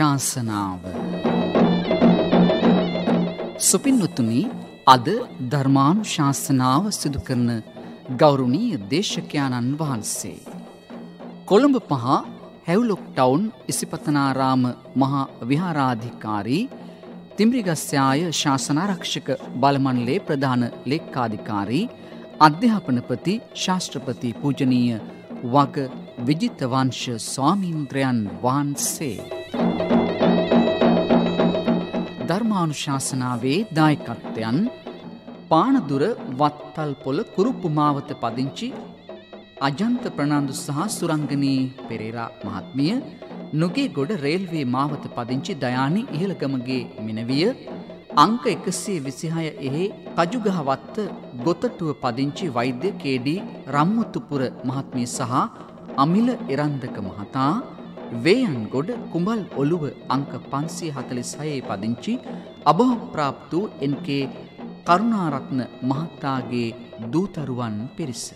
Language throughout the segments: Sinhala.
ශාසනාව සුපින්වතුනි අද ධර්මානු ශාසනාව සිදු කරන ගෞරුණීය දේශකයාණන් වහන්සේ. කොළඹ පහ හැවුලොක් ටවුන් ඉසිපතනාරාම මහා විහාරාධිකාරී තිම්රිගස්්‍යයාය ශාසනාරක්ෂක බලමන්ලේ ප්‍රධාන ලෙක්කාධිකාරී අධ්‍යාපනපති ශාස්ත්‍රපති පූජනීය වග විජිතවංශ ස්වාමීන්ද්‍රයන් වහන්සේ. ධර්මානුශාසනාවේ දායකත්වයන් පානදුර වත්තල්පොල කුරුප්පු මාවත පදිංචි අජන්ත ප්‍රනාන්දු සහ සුරංගනී පෙරේරා මහත්මිය නුගේගොඩ රේල්වේ මාවත පදිංචි දයානි ඉහළගමගේ මිනවිය අංක එකසේ විසිහය එහි කජුගහවත්ත ගොතටුව පදිංචි වෛද්‍ය කේඩී රම්මුතුපුර මහත්මිය සහ අමිල එරන්දක මහතා වේයන්ගොඩ කුඹල් ඔළුව අංක පන්සිය හතලි සයේ පදිංචි අභහප්‍රාප්තු එන්කේ කරුණාරත්න මහත්තාගේ දූතරුවන් පිරිස.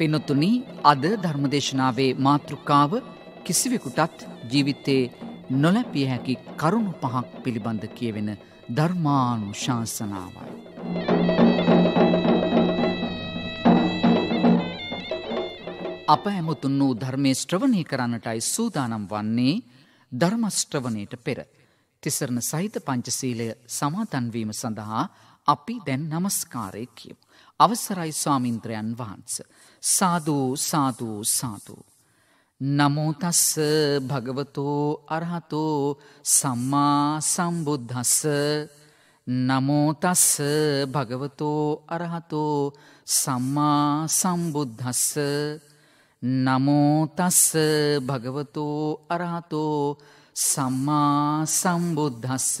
පිනොතුනි අද ධර්මදේශනාවේ මාතෘකාව කිසිවෙකුටත් ජීවිතේ නොලැපිය හැකි කරුණු පහක් පිළිබඳ කියවෙන ධර්මානු ශාසනාවයි. අප හැමතුන් වූ ධර්මය ශ්‍රවණය කරන්නටයි සූදානම් වන්නේ ධර්මශ්‍රවනයට පෙර. තිසරණ සහිත පංචසීලය සමාතන්වීම සඳහා අපි දැන් නමස්කාරය කියමු. අවසරයි ස්වාමින්ද්‍රයන් වහන්ස. සාධූ සාධූ සාධූ. නමෝතස්ස භගවතෝ අරහතෝ සම්මා සම්බුද්ධස්ස නමෝතස්ස භගවතෝ අරහතෝ සම්මා සම්බුද්ධස්ස නමෝ තස්ස භගවතෝ අරහතෝ සම්මා සම්බුද්දස්ස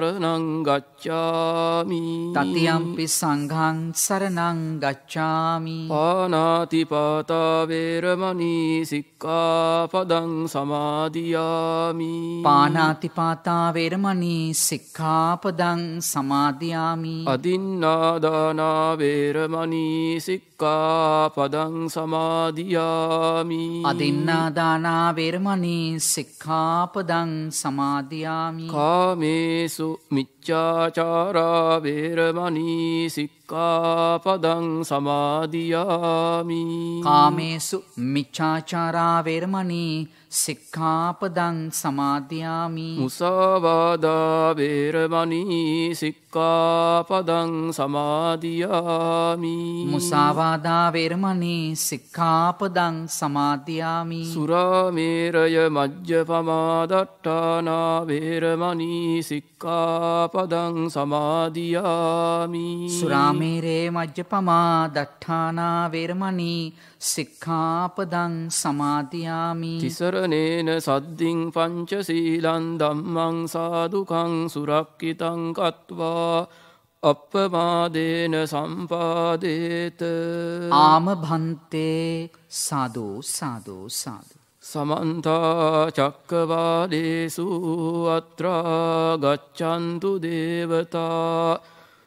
සරනං ගච්ඡාමි තතියම්පි සංඝං සරනං ගච්ඡාමි පානාතිපාතාවේරමනී සික්කාපදං සමාධයාමි පානාතිපාතාවේරමනී සික්කාපදං සමාධයාමි අදින්නාදානාවේරමනී සික්ක සික්කා පදං සමාධයාමි අදින්නාදානා වේරමණී සික්කාපදං සමාධයාමි කාමේසු මිච්චාචාරා වේරමණී සික්කාපදං සමාධයාමි කාමේසු මිච්චාචාරා වේරමණී සික්කාපදන් සමාධයාමි මුසාවාදාවේරමනී සික්කාපදං සමාධයාමි මුසාවාදාවේරමනී සික්කාපදං සමාධයාමි සුරාමේරය මජ්්‍ය පමාදට්ටානාවේරමනී සික්කාපදං සමාධයාමි සුරාමේරේ මජ්්‍ය පමා දට්ඨානාවේරමනී සික්ඛාපදං සමාධයාමි තිසරණේන සද්ධින් පංචසීලන් දම්මං සාදුකං සුරක්කිතං කත්වා අපමාදේන සම්පාදේත ආම භන්තේ සාදෝ සාදෝ සාදු. සමන්තා චක්කවාදේසු අත්‍රා ගච්චන්තු දේවතා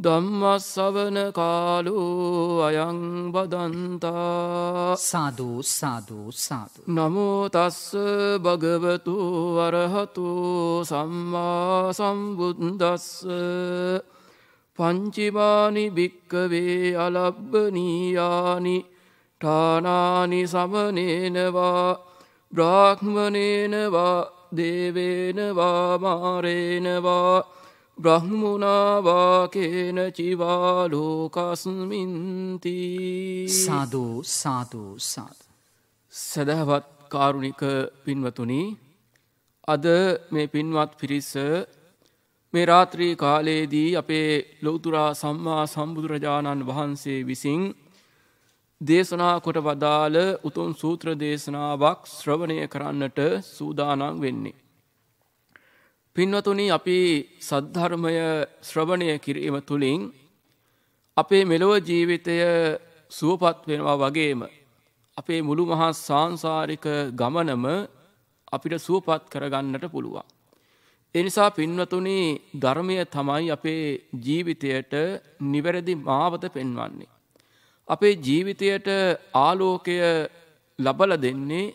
ධම්මස්සවන කාලු අයං බදන්තා සාධූ සාධූ සාධ. නමුතස්ස භගවතු වරහතු සම්මා සම්බුද්දස්ස පංචිමානි භික්කවේ අලබ්බනීයානි ටානානි සමනේනවා බ්‍රාහ්මණේනවා දේවේනවා මාරේනවා බ්‍රහ්මුණවාකේන චිවාලෝකස්මින්ති සාධූ සාධූ සාධ. සැදැහවත් කාරුණික පින්වතුනි අද මේ පින්වත් පිරිස මේ රාත්‍රී කාලයේදී අපේ ලොවතුරා සම්මා සම්බුදුරජාණන් වහන්සේ විසින් දේශනා කොට වදාළ උතුම් සූත්‍ර දේශනාවක් ශ්‍රවණය කරන්නට සූදානන් වෙන්නේ. පින්වතුනි අපි සද්ධර්මය ශ්‍රවණය කිරීම තුළින් අපේ මෙලොව ජීවිතය සුවපත් වෙනවා වගේම අපේ මුළු මහා සාංසාරික ගමනම අපිට සුවපත් කරගන්නට පුළුවන්. එනිසා පින්වතුනි ධර්මය තමයි අපේ ජීවිතයට නිවැරදි මාවත පෙන්වන්නේ. අපේ ජීවිතයට ආලෝකය ලබල දෙන්නේ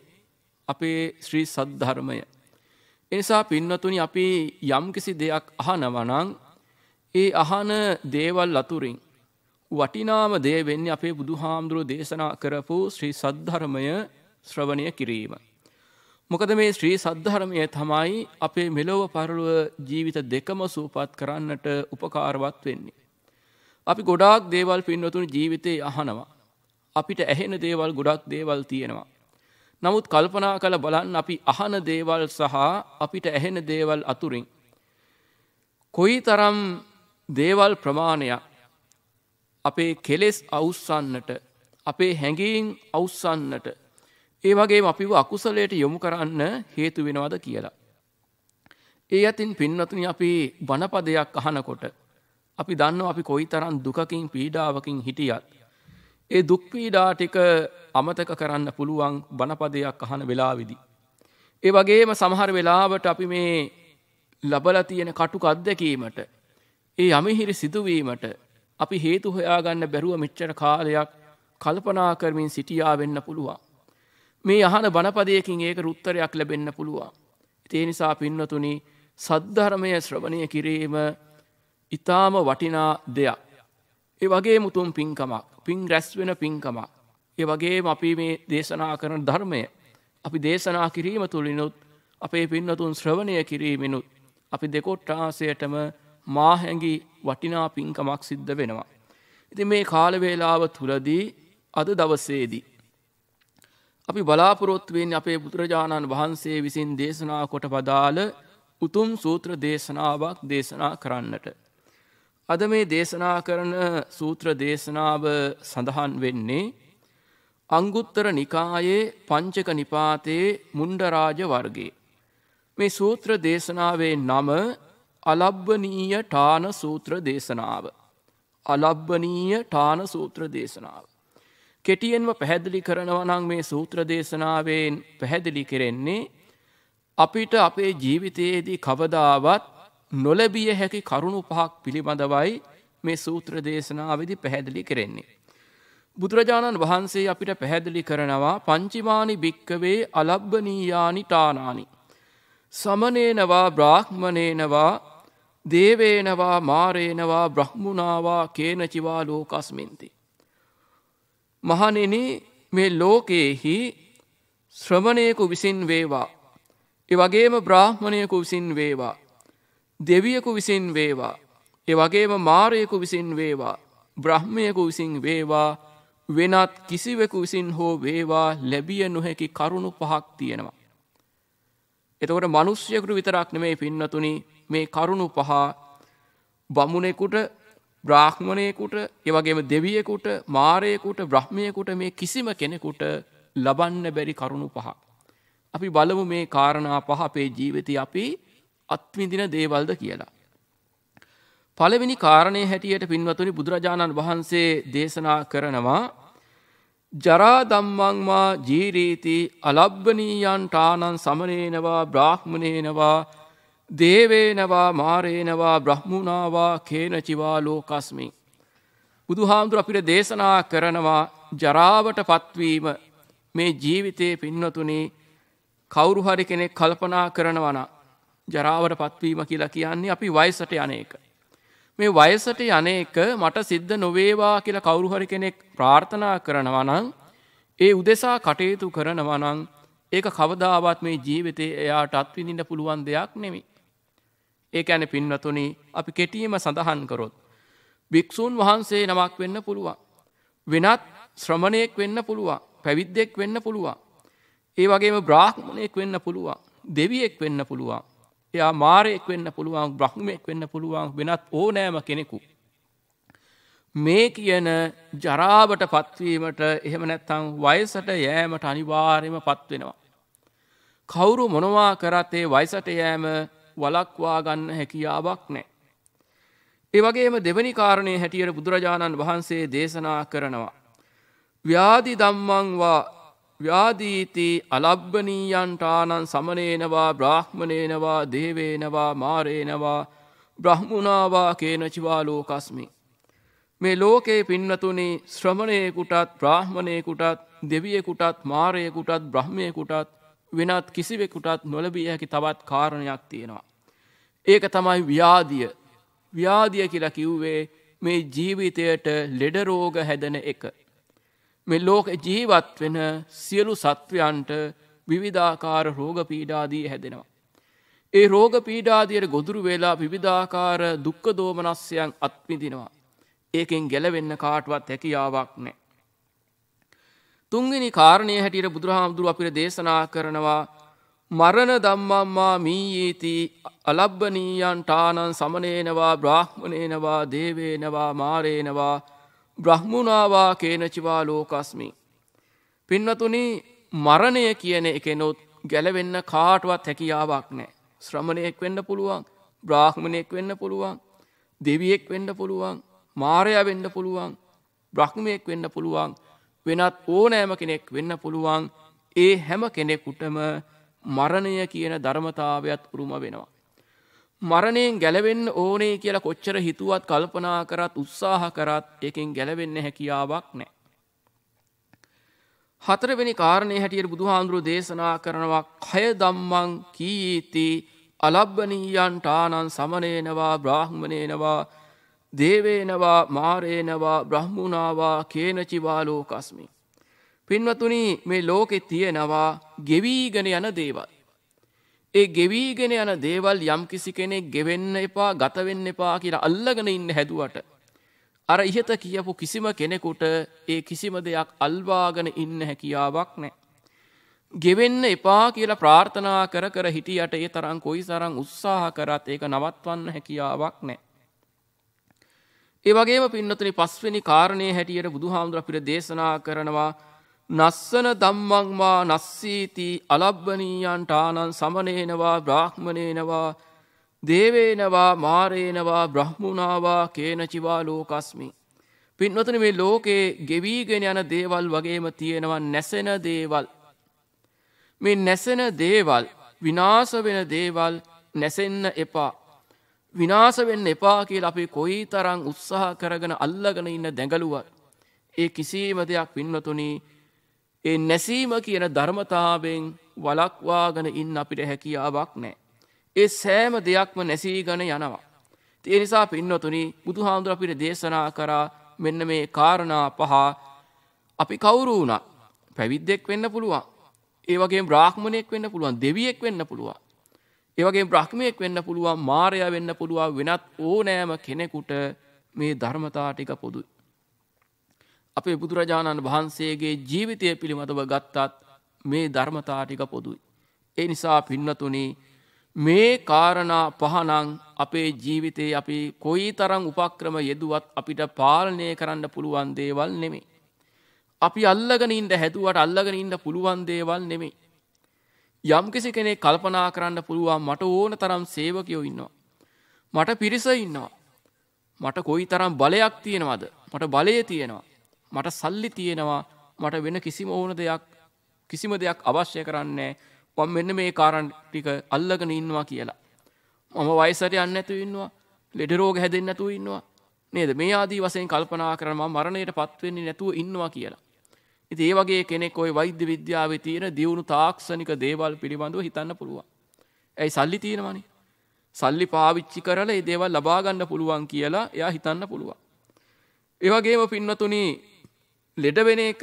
අපේ ශ්‍රී සද්ධර්මය එනිසා පින්වතුනි අපි යම්කිසි දෙයක් අහනවනං ඒ අහන දේවල් අතුරින් වටිනාම දේ වෙන්නේ අපේ බුදුහාමුදුරුව දේශනා කරපු ශ්‍රී සද්ධර්මය ශ්‍රවණය කිරීම. මොකද මේ ශ්‍රී සද්ධර්මය තමයි අපේ මෙලොව පරලුව ජීවිත දෙකම සූපත් කරන්නට උපකාරවත් වෙන්නේ. අපි ගොඩාක් දේවල් පින්වතුන් ජීවිතය අහනවා. අපිට ඇහෙන දේවල් ගොඩක් දේවල් තියෙනවා. නමුත් කල්පනා කළ බලන්න අපි අහන දේවල් සහ අපිට ඇහෙන දේවල් අතුරින්. කොයි තරම් දේවල් ප්‍රමාණයක් අපේ කෙලෙස් අවුස්සන්නට අපේ හැඟීන් අවුස්සන්නට ඒ වගේ අපිව අකුසලයට යොමු කරන්න හේතු වෙනවද කියලා. ඒ අතින් පින්වතුනි අපි බණපදයක් අහනකොට අපි දන්නව අපි කොයි තරම් දුකකින් පීඩාවකින් හිටියත් ඒ දුක්පීඩා ටික අමතක කරන්න පුළුවන් බණපදයක් අහන වෙලාවිදි. ඒ වගේම සමහර වෙලාවට අපි මේ ලබල තියෙන කටු අත්දැකීමට ඒ යමිහිරි සිදුවීමට අපි හේතු හොයාගන්න බැරුව මෙච්චර කාලයක් කල්පනා කරමින් සිටියා වෙන්න පුළුවන්. මේ අහන බණපදයකින් ඒක රුත්තරයක් ලැබෙන්න පුළුවන්. ඒ නිසා පින්නතුනි සද්ධර්මය ශ්‍රවණය කිරීම ඉතාම වටිනා දෙයක්. ඒ වගේ මුතුම් පින්කමක් පින් රැස් වෙන පින්කමක්. ඒ වගේ අපි මේ දේශනා කරන ධර්මය අපි දේශනා කිරීම තුළිනුත් අපේ පින්නතුන් ශ්‍රවණය කිරීමෙනුත් අපි දෙකොට්ටාසයටම මාහැඟි වටිනා පින්කමක් සිද්ධ වෙනවා. ඉති මේ කාලවේලාව තුළදී අද දවස්සේදී. අපි බලාපොරොත්වෙන් අපේ බුදුරජාණන් වහන්සේ විසින් දේශනා කොට පදාළ උතුම් සූත්‍ර දේශනාවක් දේශනා කරන්නට. අද මේ දේශනා කරන සූත්‍ර දේශනාව සඳහන් වෙන්නේ අංගුත්තර නිකායේ පංචක නිපාතයේ මුණ්ඩරාජ වර්ගේ. මේ සූත්‍ර දේශනාවේ නම අලබ්බනීය ටාන සූත්‍ර දේශනාව. අලබ්බනීය ටාන සූත්‍ර දේශනාව. කෙටියෙන්ව පැහැදිලි කරනවනං මේ සූත්‍ර දේශනාවෙන් පැහැදිලි කෙරෙන්නේ අපිට අපේ ජීවිතයේදී කවදාවත් නොලැබිය හැකි කරුණු පහක් පිළිබඳවයි මේ සූත්‍ර දේශනාවදි පැහැදිලි කරෙන්නේ. බුදුරජාණන් වහන්සේ අපිට පැහැදිලි කරනවා පංචිමානි භික්කවේ අලබ්බනීයානි ටානානි. සමනේනවා බ්‍රාහ්මණේනවා දේවේනවා මාරේනවා බ්‍රහ්මුණවා කේනචිවා ලෝකස්මින්ති. මහනෙන මේ ලෝකයෙහි ශ්‍රමණයකු විසින් වේවා. එවගේම බ්‍රාහ්මණයකු විසින් වේවා දෙවියකු විසින් වේවා. එවගේම මාරයෙකු විසින් වේවා. බ්‍රහ්මයකු විසින් වේවා වෙනත් කිසිවෙකු විසින් හෝ වේවා ලැබිය නොහැකි කරුණු පහක් තියෙනවා. එතකොට මනුස්්‍යයකුට විතරක් නෙමේ පින්නතුනි මේ කරුණු පහ බමුණෙකුට බ්‍රාහ්මණයකුට එවගේම දෙවියෙකුට මාරයෙකුට බ්‍රහ්මයකුට මේ කිසිම කෙනෙකුට ලබන්න බැරි කරුණු පහ. අපි බලමු මේ කාරණා පහ අපේ ජීවිත අපි අත්විඳින දේවල්ද කියලා. පළවෙනි කාරණය හැටියට පින්වතුනි බුදුරජාණන් වහන්සේ දේශනා කරනවා ජරාදම්මංවා ජීරීති අලබ්බනීයන් ටානන් සමනේනවා බ්‍රාහ්මණයනවා දේවේනවා මාරේනවා බ්‍රහ්මුණවා කේනචිවා ලෝකස්මි. බුදුහාමුදුර අපිට දේශනා කරනවා ජරාවට පත්වීම මේ ජීවිතයේ පින්නතුනේ කවුරු හරි කෙනෙක් කල්පනා කරනවන ජරාවට පත්වීම කියලා කියන්නේ අපි වයසට යන එක. මේ වයසට යන එක මට සිද්ධ නොවේවා කියලා කවුරුහරි කෙනෙක් ප්‍රාර්ථනා කරනවා නම් ඒ උදෙසා කටයුතු කරනවා නම් ඒක කවදාවත් මේ ජීවිතේ එයාට අත්විඳින්න පුළුවන් දෙයක් නෙමෙයි. ඒ කියන්නේ පින්වතුනි අපි කෙටියෙම සඳහන් කරොත් භික්ෂූන් වහන්සේ නමක් වෙන්න පුළුවන්. වෙනත් ශ්‍රමණයෙක් වෙන්න පුළුවන්. පැවිද්දෙක් වෙන්න පුළුවන්. ඒ වගේම බ්‍රාහ්මණයෙක් වෙන්න පුළුවන්. දෙවියෙක් වෙන්න පුළුවන්. එයා මාරයෙක් වෙන්න පුළුවන් බ්‍රහ්මෙක් වෙන්න පුළුවන් වෙනත් ඕනෑම කෙනෙකු. මේ කියන ජරාවට පත්වීමට එහෙම නැත්තං වයසට යෑමට අනිවාර්යම පත්වෙනවා. කවුරු මොනවා කරත් ඒ වයිසට යෑම වලක්වා ගන්න හැකියාවක් නෑ. ඒවගේම දෙවනි කාරණය හැටියට බුදුරජාණන් වහන්සේ දේශනා කරනවා. ව්‍යාධි දම්මංවා ව්‍යාදීති අලබ්බනීයන්ටානන් සමනේනවා බ්‍රාහ්මණයනවා දේවේනවා මාරේනවා බ්‍රහ්මුණවා කේනචිවා ලෝකස්මි. මේ ලෝකයේ පින්නතුනි ශ්‍රමණයකුටත් ප්‍රාහ්මණයකුටත් දෙවියෙකුටත් මාරයකුටත් බ්‍රහ්මයකුටත් වෙනත් කිසිවෙකුටත් නොලබිය හැකි තවත් කාරණයක් තියෙනවා. ඒක තමයි ව්‍යාදිය ව්‍යාදිය කියලා කිව්වේ මේ ජීවිතයට ලෙඩරෝග හැදන එක. මේ ලෝක ජීවත් වෙන සියලු සත්වයන්ට විවිධාකාර රෝගපීඩාදී හැදෙනවා. ඒ රෝගපීඩාදියට ගොදුරු වෙලා විවිධාකාර දුක්ක දෝමනස්යන් අත්විදිනවා. ඒකෙන් ගැලවෙන්න කාටවත් හැකියාවක් නෑ. තුන්ගනි කාරණය හැටියට බුදුරහාමුදුරුව අපිට දේශනා කරනවා මරණ දම්මම්මා මීයීති අලබ්බනීයන් ටානන් සමනේනවා බ්‍රාහ්මණයනවා දේවේනවා මාරේනවා බ්‍රහ්මුණාවා කේනචිවා ලෝකස්මි. පින්නතුනි මරණය කියන එකනොත් ගැලවෙන්න කාටවත් හැකියාවක් නෑ. ශ්‍රමණයෙක් වෙන්න පුළුවන් බ්‍රාහ්මණයෙක් වෙන්න පුළුවන් දෙවියෙක් වෙන්න පුළුවන් මාරය වෙන්න පුළුවන් බ්‍රහ්මයෙක් වෙන්න පුළුවන් වෙනත් ඕනෑම කෙනෙක් වෙන්න පුළුවන් ඒ හැම කෙනෙකුටම මරණය කියන ධර්මතාවයත් උරුම වෙනවා. මරණයෙන් ගැලවෙන්න ඕනේ කියලා කොච්චර හිතුවත් කල්පනා කරත් උත්සාහ කරත් ඒකෙන් ගැලවෙන්න හැකියාවක් නෑ. හතරවෙනි කාරණය හැටියට බුදුහාන්දුරු දේශනා කරනවා කය දම්මං කීති අලබ්බනීයන්ටානන් සමනේනවා බ්‍රාහ්මණයනවා දේවේනවා මාරේනවා බ්‍රහ්මුණවා කේනචිවා ලෝකස්මි. පින්වතුනි මේ ලෝකෙ තියෙනවා ගෙවීගෙන යන දේවල්. ඒ ගෙවීගෙන යන දේවල් යම් කිසි කෙනෙක් ගෙවෙන්න එපා ගතවෙන්න එපා කියලා අල්ලගෙන ඉන්න හැදුවට. අර ඉහත කියපු කිසිම කෙනෙකුට ඒ කිසිම දෙයක් අල්වාගෙන ඉන්න හැකියාවක් නෑ. ගෙවෙන්න එපා කියලා ප්‍රාර්ථනා කර කර හිටියට ඒ තරම් කොයි සරං උත්සාහ කරත් ඒක නවත්වන්න හැකියාවක් නෑ. ඒ වගේම පින්නතුනි පස්වෙනි කාරණය හැටියට බුදුහාමුදුර අපිට දේශනා කරනවා නස්සන දම්මංවා නස්සීති අලබ්බනීයන්ට ආනන් සමනේනවා බ්‍රාහ්මණයනවා දේවේනවා මාරේනවා බ්‍රහ්මුණාවා කේනචිවා ලෝකස්මි. පින්වතන මේ ලෝකයේ ගෙවීගෙන යන දේවල් වගේම තියෙනවා නැසෙන දේවල්. මේ නැසෙන දේවල් විනාස වෙන දේවල් නැසෙන්න එපා. විනාස වෙන්න එපා කියල අපි කොයි තරං උත්සාහ කරගෙන අල්ලගෙන ඉන්න දැඟලුවත්. ඒ කිසිීම දෙයක් පින්නතුනී ඒ නැසීම කියන ධර්මතාවෙන් වලක්වාගෙන ඉන්න අපිට හැකියාවක් නෑ. ඒ සෑම දෙයක්ම නැසීගන යනවා. තිය නිසා පින්නතුනි බුදුහාමුදුර අපිට දේශනා කරා මෙන්න මේ කාරණා පහ අපි කවුරු වුණා පැවිද්දෙක් වෙන්න පුළුවන්. ඒවගේ බ්‍රාහ්මණයෙක් වෙන්න පුළුවන් දෙවියෙක් වෙන්න පුළුවන්. ඒවගේ බ්‍රහ්මයෙක් වෙන්න පුළුවන් මාරය වෙන්න පුළුවන් වෙනත් ඕනෑම කෙනෙකුට මේ ධර්මතා ටික පොදුයි. අපේ බුදුරජාණන් වහන්සේගේ ජීවිතය පිළිබඳව ගත්තත් මේ ධර්මතා ටික පොදුයි. ඒ නිසා පින්නතුනේ මේ කාරණා පහනං අපේ ජීවිතයේ අපි කොයි තරං උපක්‍රම යෙදුවත් අපිට පාලනය කරන්න පුළුවන් දේවල් නෙමේ. අපි අල්ලගෙන ඉන්ට හැතුවට අල්ලගෙන ඉන්න පුළුවන් දේවල් නෙමේ. යම්කිසි කෙනෙ කල්පනා කරන්න පුළුවන් මට ඕන තරම් සේවකයෝ ඉන්නවා. මට පිරිස ඉන්නවා. මට කොයි තරම් බලයක් තියෙනවද මට බලය තියෙනවා. මට සල්ලි තියෙනවා මට වෙන කිසිම ඕන දෙයක් කිසිම දෙයක් අවශ්‍ය කරන්නේ මම මෙන්න මේ කාරණ ටික අල්ලගෙන ඉන්නවා කියලා. මම වයසට යන්න නැතුව ඉන්නවා. ලෙඩ රෝග හැදෙන්න නැතුව ඉන්නවා. නේද? මේ ආදී වශයෙන් කල්පනා කරන මම මරණයට පත් වෙන්නේ නැතුව ඉන්නවා කියලා. ඉතින් ඒ වගේ කෙනෙක් ওই වෛද්‍ය විද්‍යාවේ තියෙන දියුණු තාක්ෂණික දේවල් පිළිබඳව හිතන්න පුළුවන්. ඇයි සල්ලි තියෙනවනේ. සල්ලි පාවිච්චි කරලා මේ දේවල් ලබා ගන්න පුළුවන් කියලා එයා හිතන්න පුළුවන්. ඒ වගේම පින්වතුනි ලෙඩවෙන එක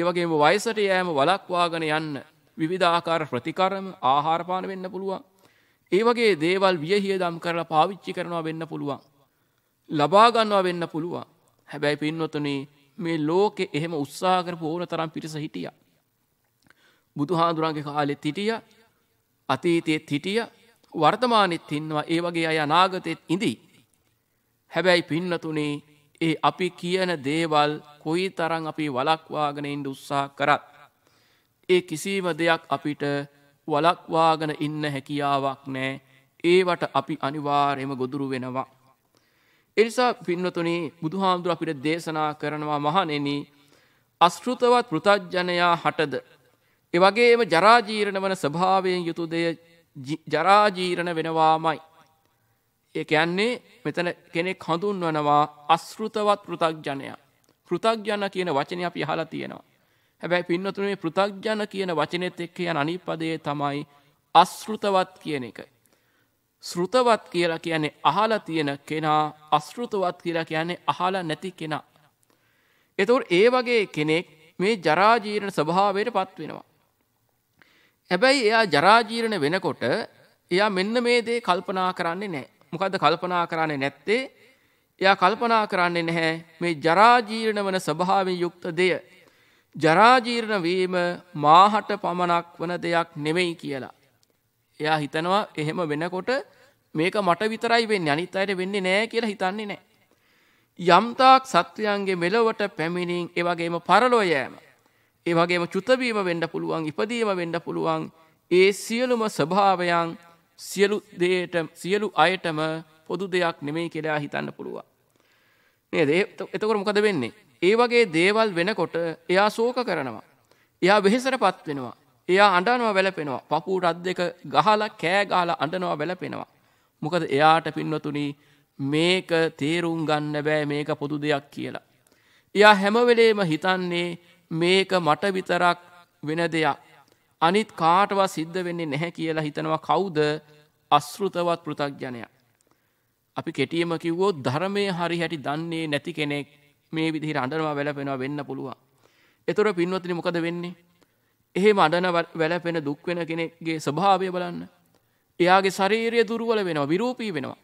ඒවගේ වයිසට යෑම වලක්වාගෙන යන්න විවිධාකාර ප්‍රතිකරම ආහාරපාන වෙන්න පුළුවන්. ඒවගේ දේවල් වියහිය දම් කරලා පාවිච්චි කරනවා වෙන්න පුළුවන්. ලබාගන්නවා වෙන්න පුළුවන්. හැබැයි පින්වතුනේ මේ ලෝකෙ එහෙම උත්සාහකර පෝන තරම් පිරිස හිටිය. බුදුහාදුරන්ගේ කාලෙත් හිටිය අතීතයත් හිටිය වර්තමානෙත් ඉන්නවා ඒ වගේ අය අනාගතයත් ඉඳී. හැබැයි පින්නතුනේ ඒ අපි කියන දේවල් කොයි තරං අපි වලක්වාගෙනෙන්ට උත්සා කරත්. ඒ කිසිම දෙයක් අපිට වලක්වාගෙන ඉන්න හැකියාවක් නෑ ඒවට අපි අනිවාර්යම ගොදුරු වෙනවා. එනිසා පින්නතුනේ බුදුහාමුදුර අපිට දේශනා කරනවා මහනෙන අස්ෘතවත් පෘතජ්ජනයා හටද. එවගේම ජරාජීරණ වන ස්භාවයෙන් යුතු දෙය ජරාජීරණ වෙනවාමයි. ඒ කියන්නේ මෙතන කෙනෙක් හඳුන්වනවා අස්ෘතවත් පෘථග්ජනයා. පෘථග්ජන කියන වචනේ අපි අහලා තියෙනවා. හැබැයි පින්නතුනේ පෘථග්ජන කියන වචනේත් එක්ක යන අනිත් පදයේ තමයි අස්ෘතවත් කියන එක. ශෘතවත් කියලා කියන්නේ අහලා තියෙන කෙනා අශෘතවත් කියලා කියන්නේ අහලා නැති කෙනා. එතකොට ඒ වගේ කෙනෙක් මේ ජරාජීර්ණ ස්වභාවයට පත් වෙනවා. හැබැයි එයා ජරාජීර්ණ වෙනකොට එයා මෙන්න මේ දේ කල්පනා කරන්නේ නැහැ. මොකද කල්පනා කරන්නේ නැත්තේ එයා කල්පනා කරන්නේ නැහැ මේ ජරාජීර්ණ වන ස්වභාවෙන් යුක්ත දෙය. ජරාජීර්ණ වීම මාහට පමණක් වන දෙයක් නෙමෙයි කියලා. එයා හිතනවා එහෙම වෙනකොට මේක මට විතරයි වෙන්නේ අනිත් අයට වෙන්නේ නෑ කියලා හිතන්නේ නෑ. යම්තාක් සත්වයන්ගේ මෙලොවට පැමිණින් ඒ වගේම පරලොව යෑම. ඒ වගේම චුතවීම වෙන්න පුළුවන් ඉපදීම වෙන්න පුළුවන් ඒ සියලුම ස්වභාවයන් සියලු දේට සියලු අයටම පොදු දෙයක් නෙමෙයි කියලා හිතන්න පුළුවන්. නේද? එතකොට මොකද වෙන්නේ? ඒ වගේ දේවල් වෙනකොට එයා ශෝක කරනවා. එයා වෙහෙසටපත් වෙනවා. එයා අඬනවා වැළපෙනවා. පපු රත් දෙක ගහලා කෑ ගහලා අඬනවා වැළපෙනවා. මොකද එයාට පින්වතුනි මේක තේරුම් ගන්න බෑ මේක පොදු දෙයක් කියලා. එයා හැම වෙලේම හිතන්නේ මේක මට විතරක් වෙන දෙයක්. අනිත් කාටවා සිද්ධ වෙන්නේ නැහැ කියලා හිතනවා කවුද අස්ෘතවත් පෘතක්ජනය. අපි කෙටියම කිව්වෝ ධර්මය හරි හැටි දන්නේ නැති කෙනෙක් මේ විදිහි අඩනවා වැලපෙනවා වෙන්න පුළුවන්. එතොර පින්වතින මොකද වෙන්නේ. එහෙම අඩන වැලපෙන දුක්වෙන කෙනෙක්ගේ ස්භාවය බලන්න. එයාගේ ශරීරය දුරුවල වෙනවා විරූපී වෙනවා.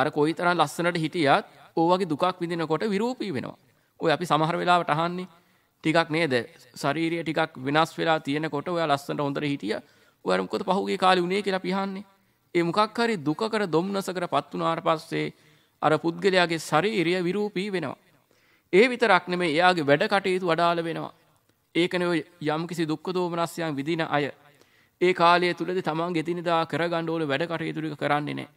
අර කොයි තරන් ලස්සනට හිටියත් ඕවගේ දුකක් විදිනකොට විරූපී වෙනවා. ඔය අපි සමහර වෙලාවට අහන්නේ ටිකක් නේද ශරීරය ටිකක් වෙනස් වෙලා තියෙනකොට ඔය ලස්සට හොඳට හිටිය ඔයරමකොත පහුගේ කාලි වුණේ කියලා පිහන්නේ ඒ මොකක් හරි දුකකට දොම්නසකට පත් වුණාට පස්සේ අර පුද්ගලයාගේ ශරීරය විරූපී වෙනවා ඒ විතරක් නෙමෙයි එයාගේ වැඩ කටයුතු වඩාල වෙනවා ඒකනේ ඔය යම්කිසි දුක්ඛ දෝමනස්යන් විඳින අය ඒ කාලය තුලදී තමන් ගෙතිනදා කරගන්න ඕන වැඩ කටයුතු ටික කරන්නේ නැහැ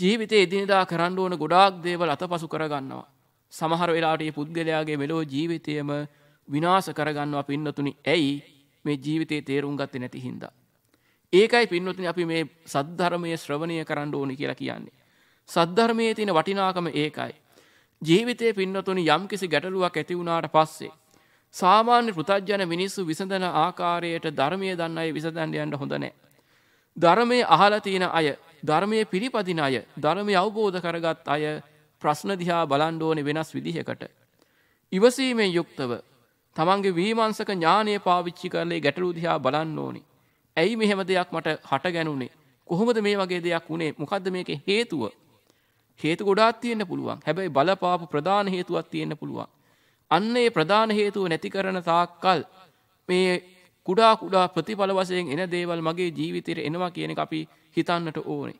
ජීවිතේ එදිනදා කරන්න ඕන ගොඩාක් දේවල් අතපසු කරගන්නවා සමහර වෙලාට මේ පුද්ගලයාගේ මෙලෝ ජීවිතයේම විනාශ කරගන්නවා පින්නතුනි ඇයි මේ ජීවිතේ තේරුම් ගත්තේ නැති හින්දා. ඒකයි පින්නතුනි අපි මේ සද්ධර්මයේ ශ්‍රවණය කරන්න ඕනි කියලා කියන්නේ. සද්ධර්මයේ තියෙන වටිනාකම ඒකයි. ජීවිතයේ පින්නතුනි යම්කිසි ගැටලුවක් ඇති වුණාට පස්සේ සාමාන්‍ය පෘථජන මිනිස්සු විසඳන ආකාරයට ධර්මය දන්න අය විසඳන්න යන්න හොඳ නෑ. ධර්මය අහලා තියෙන අය ධර්මය පිළිපදින අය ධර්මය අවබෝධ කරගත් අය ප්‍රශ්න දිහා බලන්න ඕනේ වෙනස් විදිහකට. ඉවසීමෙන් යුක්තව තමන්ගේ වීමංසක ඥානය පාවිච්චි කරලේ ගැටලුදිහා බලන්න ඕනි. ඇයි මෙහෙම දෙයක් මට හට ගැනුනේ කොහොමද මේ වගේ දෙයක් වුණේ මොකක්ද මේක හේතුව හේතු ගොඩාත් තියෙන්න්න පුළුවන් හැබැයි බලපාපු ප්‍රධාන හේතුවත් තියෙන්න්න පුළුවන්. අන්නේ ප්‍රධාන හේතුව නැති කරන තාක්කල් මේ කුඩා කුඩා ප්‍රතිඵල වසයෙන් එන දේවල් මගේ ජීවිතයට එනවා කියන අපි හිතන්නට ඕනේ.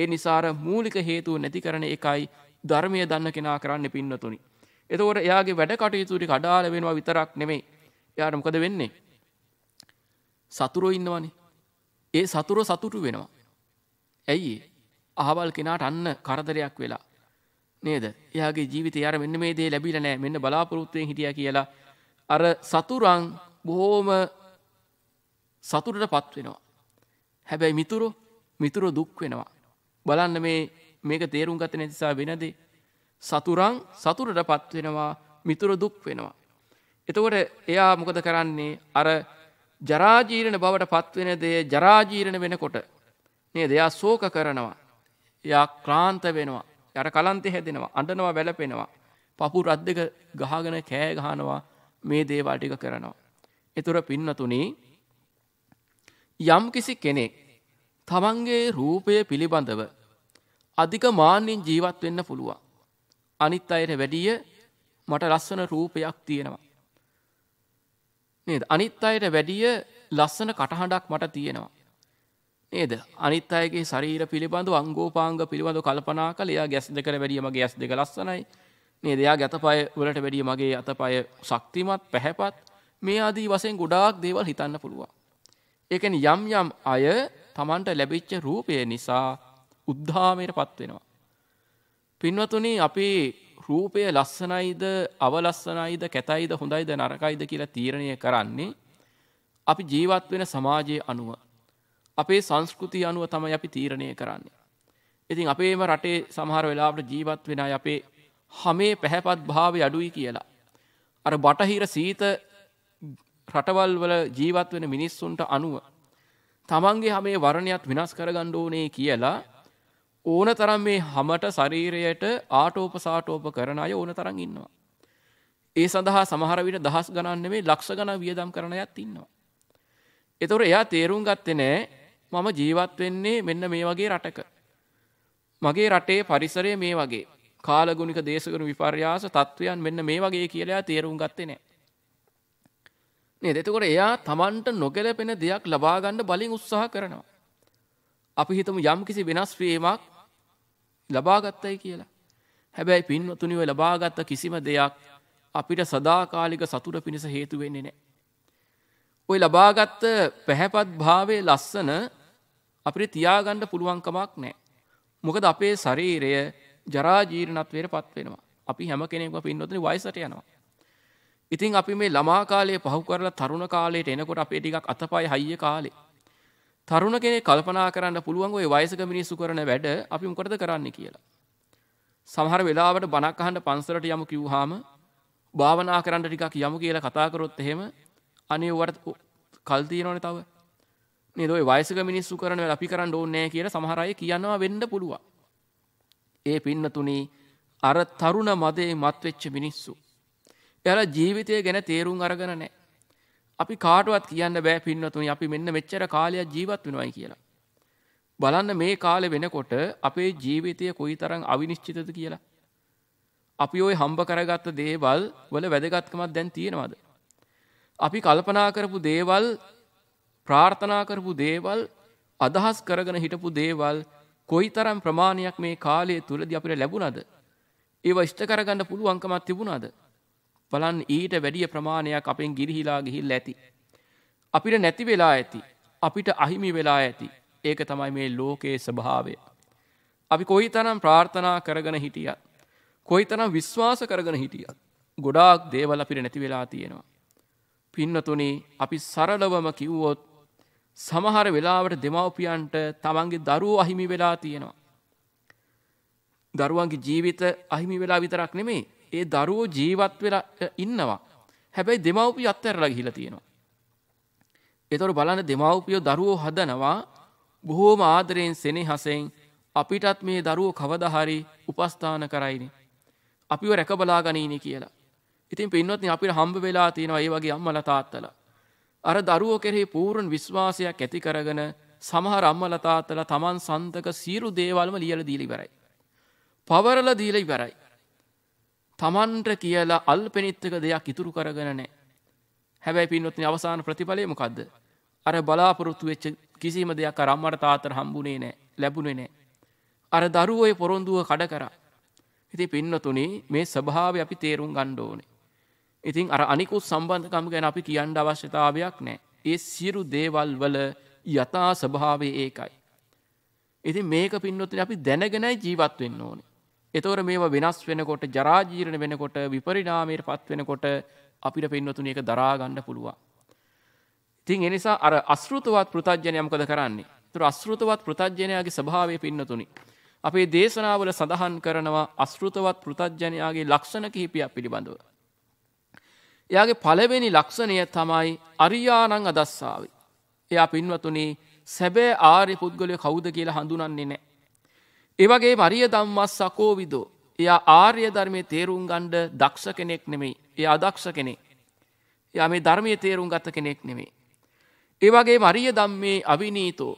ඒ නිසාර මූලික හේතුව නැති කරන එකයි ධර්මය දන්න කෙනා කරන්න පින්නතුනිි. එතකොට එයාගේ වැඩ කටයුතුරි කඩාල වෙනවා විතරක් නෙමෙයි එයාට මොකද වෙන්නේ සතුරෝ ඉන්නවනේ ඒ සතුරෝ සතුටු වෙනවා ඇයි අහවල් කෙනාට අන්න කරදරයක් වෙලා නේද එයාගේ ජීවිත යාර මෙන්න මේ දේ ලැබිල නෑ මෙන්න බලාපොරොත්තුවෙන් හිටිය කියලා අර සතුරං බොහෝම සතුරට පත්වෙනවා හැබැයි මිතුරු මිතුරු දුක් වෙනවා බලන්න මේ මේක තේරුම් ගත නැතිසා වෙනදේ සතුරන් සතුරට පත්වෙනවා මිතුර දුක් වෙනවා. එතකොට එයා මොකද කරන්නේ අර ජරාජීරණ බවට පත්වෙන දේ ජරාජීරණ වෙනකොට නේ දෙයා සෝක කරනවා. එයා ක්‍රාන්ත වෙනවා යට කලන්තෙ හැදෙනවා අඩනවා වැලපෙනවා. පපු රද්දක ගහගෙන කෑගහනවා මේ දේවාටික කරනවා. එතුර පින්නතුනී යම් කිසි කෙනෙක් තමන්ගේ රූපය පිළිබඳව අධික මාන්‍යෙන් ජීවත් වෙන්න පුළුවන්. අනිත් අයට වැඩිය මට ලස්සන රූපයක් තියෙනවා. නේද අනිත් අයට වැඩිය ලස්සන කටහඬක් මට තියෙනවා. නේද අනිත් අයගේ ශරීර පිළිබඳු අංගෝපාංග පිළිබඳු කල්පනා කළ එයා ගැස් දෙකර වැඩිය මගේ ඇස් දෙක ලස්සනයි නේද එයා ගැතපය වලට වැඩිය මගේ අතපය ශක්තිමත් පැහැපත් මේ ආදී වශයෙන් ගොඩාක් දේවල් හිතන්න පුළුවන්. ඒ කියන්නේ යම් යම් අය Tamanට ලැබිච්ච රූපය නිසා උද්ධාමයට පත් වෙනවා. පින්වතුනි අපේ රූපය ලස්සනයිද අවලස්සනයිද කැතයිද හොඳයිද නරකයිද කියලා තීරණය කරන්නේ අපි ජීවත් වෙන සමාජයේ අනුව අපේ සංස්කෘතිය අනුව තමයි අපි තීරණය කරන්නේ. ඉතින් අපේම රටේ සමහර වෙලාවට ජීවත් වෙන අපේ හමේ පැහැපත් භාවය අඩුයි කියලා. අර බටහිර සීත රටවල් වල ජීවත් වෙන මිනිස්සුන්ට අනුව තමන්ගේ හමේ වර්ණයත් වෙනස් කරගන්න ඕනේ කියලා ඕන තරම් මේ හමට ශරීරයට ආටෝප සාටෝප කරන අය ඕන තරම් ඉන්නවා. ඒ සඳහා සමහර විට දහස් ගණන් නෙමෙයි ලක්ෂ ගණන් වියදම් කරන අයත් ඉන්නවා. ඒතොර එයා තේරුම් ගත්තේ නෑ මම ජීවත් වෙන්නේ මෙන්න මේ වගේ රටක. මගේ රටේ පරිසරය මේ වගේ. කාලගුණික දේශගුණ විපර්යාස තත්වයන් මෙන්න මේ වගේ කියලා තේරුම් ගත්තේ නෑ. නේද? එතකොට එයා Tamanට නොගැලපෙන දෙයක් ලබා ගන්න බලින් උත්සාහ කරනවා. අපි හිතම යම් කිසි වෙනස් වීමක් ලබාගත්තයි කියලා. හැබැයි පින්වතුනිව ලබාගත්ත කිසිම දෙයක් අපිට සදාකාලික සතුර පිණිස හේතු වෙන්නේ නෑ. ඔය ලබාගත්ත පැහැපත් භාවය ලස්සන අපිට තියාගණ්ඩ පුළුවන්කමක් නෑ. මොකද අපේ ශරීරය ජරාජීරණත්වයට පත්වෙනවා අපි හැම කෙනෙක්ම පින්වතන වයිසට යනවා. ඉතින් අපි මේ ළමාකාලයේ පහු කරලා තරුණ කාලයට එනකොට අපේ ටිකක් අතපයි හයිය කාලේ තරුණ කෙනෙක් කල්පනා කරන්න පුළුවන් ওই වයසක මිනිස්සු කරන වැඩ අපි මොකටද කරන්නේ කියලා. සමහර වෙලාවට බණක් අහන්න පන්සලට යමු කිව්වහම භාවනා කරන්න ටිකක් යමු කියලා කතා කරොත් එහෙම අනේ වට කල් තියෙනවනේ තව. නේද ওই වයසක මිනිස්සු කරන වැඩ අපි කරන්න ඕනේ නැහැ කියලා සමහර අය කියනවා වෙන්න පුළුවන්. ඒ පින්නතුණි අර තරුණ මදේ මත් වෙච්ච මිනිස්සු. එයාලා ජීවිතය ගැන තේරුම් අරගෙන නැහැ. අපි කාටුවත් කියන්න බෑ පින්නතුනි අපි මෙන්න මෙච්චර කාලයක් ජීවත් වෙනවයි කියලා. බලන්න මේ කාලෙ වෙනකොට අපේ ජීවිතය කොයිතරම් අවිනිශ්චිතද කියලා. අපි ওই හම්බ කරගත්ත දේවල් වල වැදගත්කමක් දැන් තියෙනවද? අපි කල්පනා කරපු දේවල් ප්‍රාර්ථනා කරපු දේවල් අදහස් කරගෙන හිටපු දේවල් කොයිතරම් ප්‍රමාණයක් මේ කාලය තුලදී අපිට ලැබුණද? ඒව ඉෂ්ට කරගන්න පුළුවන්කමක් තිබුණාද? බලන් ඊට වැඩිය ප්‍රමාණයක් අපෙන් ගිරිහිලා ගිහිල් ඇති. අපිට නැති වෙලා ඇති. අපිට අහිමි වෙලා ඇති. ඒක තමයි මේ ලෝකයේ ස්වභාවය. අපි කොයි තරම් ප්‍රාර්ථනා කරගෙන හිටියත්. කොයි තරම් විශ්වාස කරගෙන හිටියත්. ගොඩාක් දේවල් අපිට නැති වෙලා තියෙනවා. පින්නතුනේ අපි සරලවම කිව්වොත් සමහර වෙලාවට දෙමව්පියන්ට තමන්ගේ දරුවෝ අහිමි වෙලා තියෙනවා. දරුවන්ගේ ජීවිත අහිමි වෙලා විතරක් නෙමේ ඒ දරුවෝ ජීවත් වෙලා ඉන්නවා. හැබැයි දෙමව්පිය අත්හැරලා ගිහිලා තියෙනවා. ඒතකොට බලන්න දෙමව්පියෝ දරුවෝ හදනවා බොහෝම ආදරයෙන් සෙනෙහසෙන් අපිටත් මේ දරුවෝ කවදා හරි උපස්ථාන කරයිනේ. අපිව රැකබලා ගනීනේ කියලා. ඉතින් පින්වත්නි අපිට හම්බ වෙලා තියෙනවා ඒ වගේ අම්මලා තාත්තලා. අර දරුවෝ කෙරෙහි පූර්ණ විශ්වාසයක් ඇති කරගෙන සමහර අම්මලා තාත්තලා Taman සන්තක සීරු දේවල්ම ලියලා දීලා ඉවරයි. පවරලා දීලා ඉවරයි. තමන්ට කියලා අල්පෙනිත්තක දෙයක් ඉතුරු කරගෙන නෑ. හැබැයි පින්නොත්න අවසාන ප්‍රතිඵලය මොකක්ද. අර බලාපොරොත්තු වෙච්ච කිසිම දෙයක් අරම්මට තාතර හම්බුනේ නෑ ලැබුණේ නෑ. අර දරුවෝය පොරොන්දුව කඩ කර. ඉති පින්නතුනේ මේ ස්භාව අපි තේරුම් ගණ්ඩෝනේ. ඉතින් අර අනිකුත් සම්බන්ධකම් ගැන අපි කියන්න අවශ්‍යතාවයක් නෑ. ඒ සිරු දේවල් වල යථා ස්භාවේ ඒකයි. ඉති මේක පින්නොත්න අපි දැනගෙනයි ජීවත් වෙන්න ඕනේ. එතවර මේවා වෙනස් වෙනකොට ජරාජීරණ වෙනකොට විපරිනාමයට පත් වෙනකොට අපිට පෙන්වතුන එක දරාගණ්ඩ පුළුවන්. ඉතින් එනිසා අර අස්ෘතවත් පෘතජ්ජනයමකද කරන්නේ තුර අස්ෘතවත් පෘතජ්ජනයාගේ ස්භාවය පින්නතුනි. අපේ දේශනාවල සඳහන් කරනවා අස්ෘතවත් පෘතජ්ජනයාගේ ලක්ෂණ කිහිපයක් පිළිබඳව. එයාගේ පළවෙනි ලක්ෂණය තමයි අරියානං අදස්සාාව. එයා පින්වතුනේ සැබෑ ආරය පුද්ගලය කෞුද කියලා හඳුනන්නේ නෑ. ඒවගේ මරිය දම්මස් සකෝවිදෝ එයා ආර්ය ධර්මය තේරුම් ගණ්ඩ දක්ෂ කෙනෙක් නෙමෙයි එය අදක්ෂ කෙනෙ ය මේ ධර්මය තේරුම් ගත කෙනෙක් නෙමේ. ඒවගේ මරිය දම්මේ අවිනීතෝ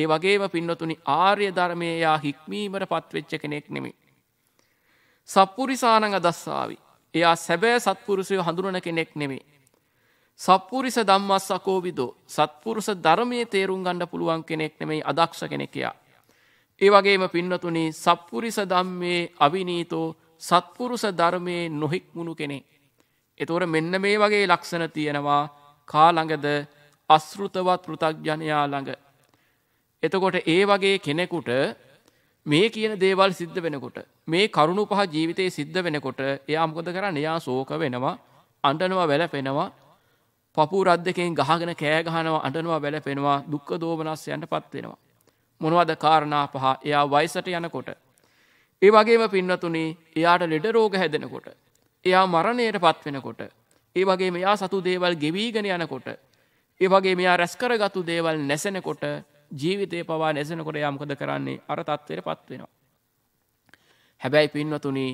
ඒ වගේම පින්නතුනි ආර්ය ධර්මයයා හික්මීමට පත්වෙච්ච කෙනෙක් නෙමේ. සප්පුරිසානඟ දස්සාවි එයා සැබෑ සත්පුරුසය හඳුරන කෙනෙක් නෙමේ. සප්පුරිස දම්මස් සකෝවිදෝ සත්පුරුස ධර්මය තේරුම් ගණඩ පුළුවන් කෙනෙක් නෙමෙයි අදක්ෂ කෙනෙකයා ඒ වගේම පින්නතුනේ සප්පුරිස ධම්මේ අවිනීතෝ සත්පුරුෂ ධර්මයේ නොහික්මුණු කෙනෙක්. එතෝර මෙන්න මේ වගේ ලක්ෂණ තියෙනවා කාළඟද අස්ෘතවත් පෘතග්ජනයා ළඟ. එතකොට ඒ වගේ කෙනෙකුට මේ කියන දේවල් සිද්ධ වෙනකොට මේ කරුණු පහ ජීවිතයේ සිද්ධ වෙනකොට එයා මොකද කරන්න එයා සෝක වෙනවා අඬනවා වැළපෙනවා පපු රද්දකෙන් ගහගෙන කෑ ගහනවා අඬනවා වැළපෙනවා දුක්ඛ දෝමනස්යන්ට පත් වෙනවා මොනවද කාරණා පහ එයා වයිසට යනකොට. ඒ වගේම පින්වතුනි එයාට ලෙඩ රෝග හැදෙනකොට. එයා මරණයට පත්වෙනකොට. ඒ වගේ මෙයා සතු දේවල් ගෙවීගෙන යනකොට. ඒ වගේ මෙයා රැස්කර ගතු දේවල් නැසෙනකොට ජීවිතය පවා නැසෙනකොට යම්කද කරන්නේ අර තත්වයට පත්වෙනවා. හැබැයි පින්වතුනි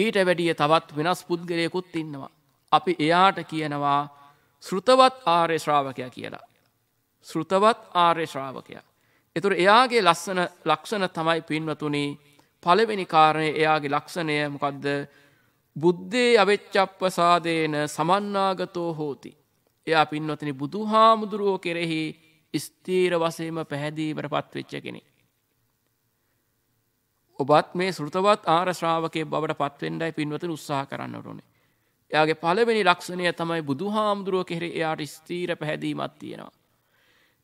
ඊට වැඩිය තවත් වෙනස් පුද්ගලයකුත් ඉන්නවා. අපි එයාට කියනවා සෘතවත් ආර්ය ශ්‍රාවකය කියලා. සෘතවත් ආර්ය ශ්‍රාවකයා. එතුර එයාගේ ලස්සන ලක්ෂණ තමයි පින්වතුනි පළවෙනි කාරණය එයාගේ ලක්ෂණය මොකක්ද බුද්ධේ අවෙච්චප්පසාදේන සමන්නාගතෝ හෝති. එයා පින්වතනි බුදු හාමුදුරුවෝ කෙරෙහි ස්තීර වසේම පැහැදීමට පත්වෙච්ච කෙනෙ. ඔබත් මේ සෘතවත් ආරශ්‍රාවකය බවට පත්වෙන්ඩයි පින්වතන උත්සාහ කරන්න ඕනේ. එයාගේ පළවෙනි ලක්ෂණය තමයි බුදු හාමුදුරුව කෙරෙ එයාට ස්තීර පැහැදීමත් තියෙනවා.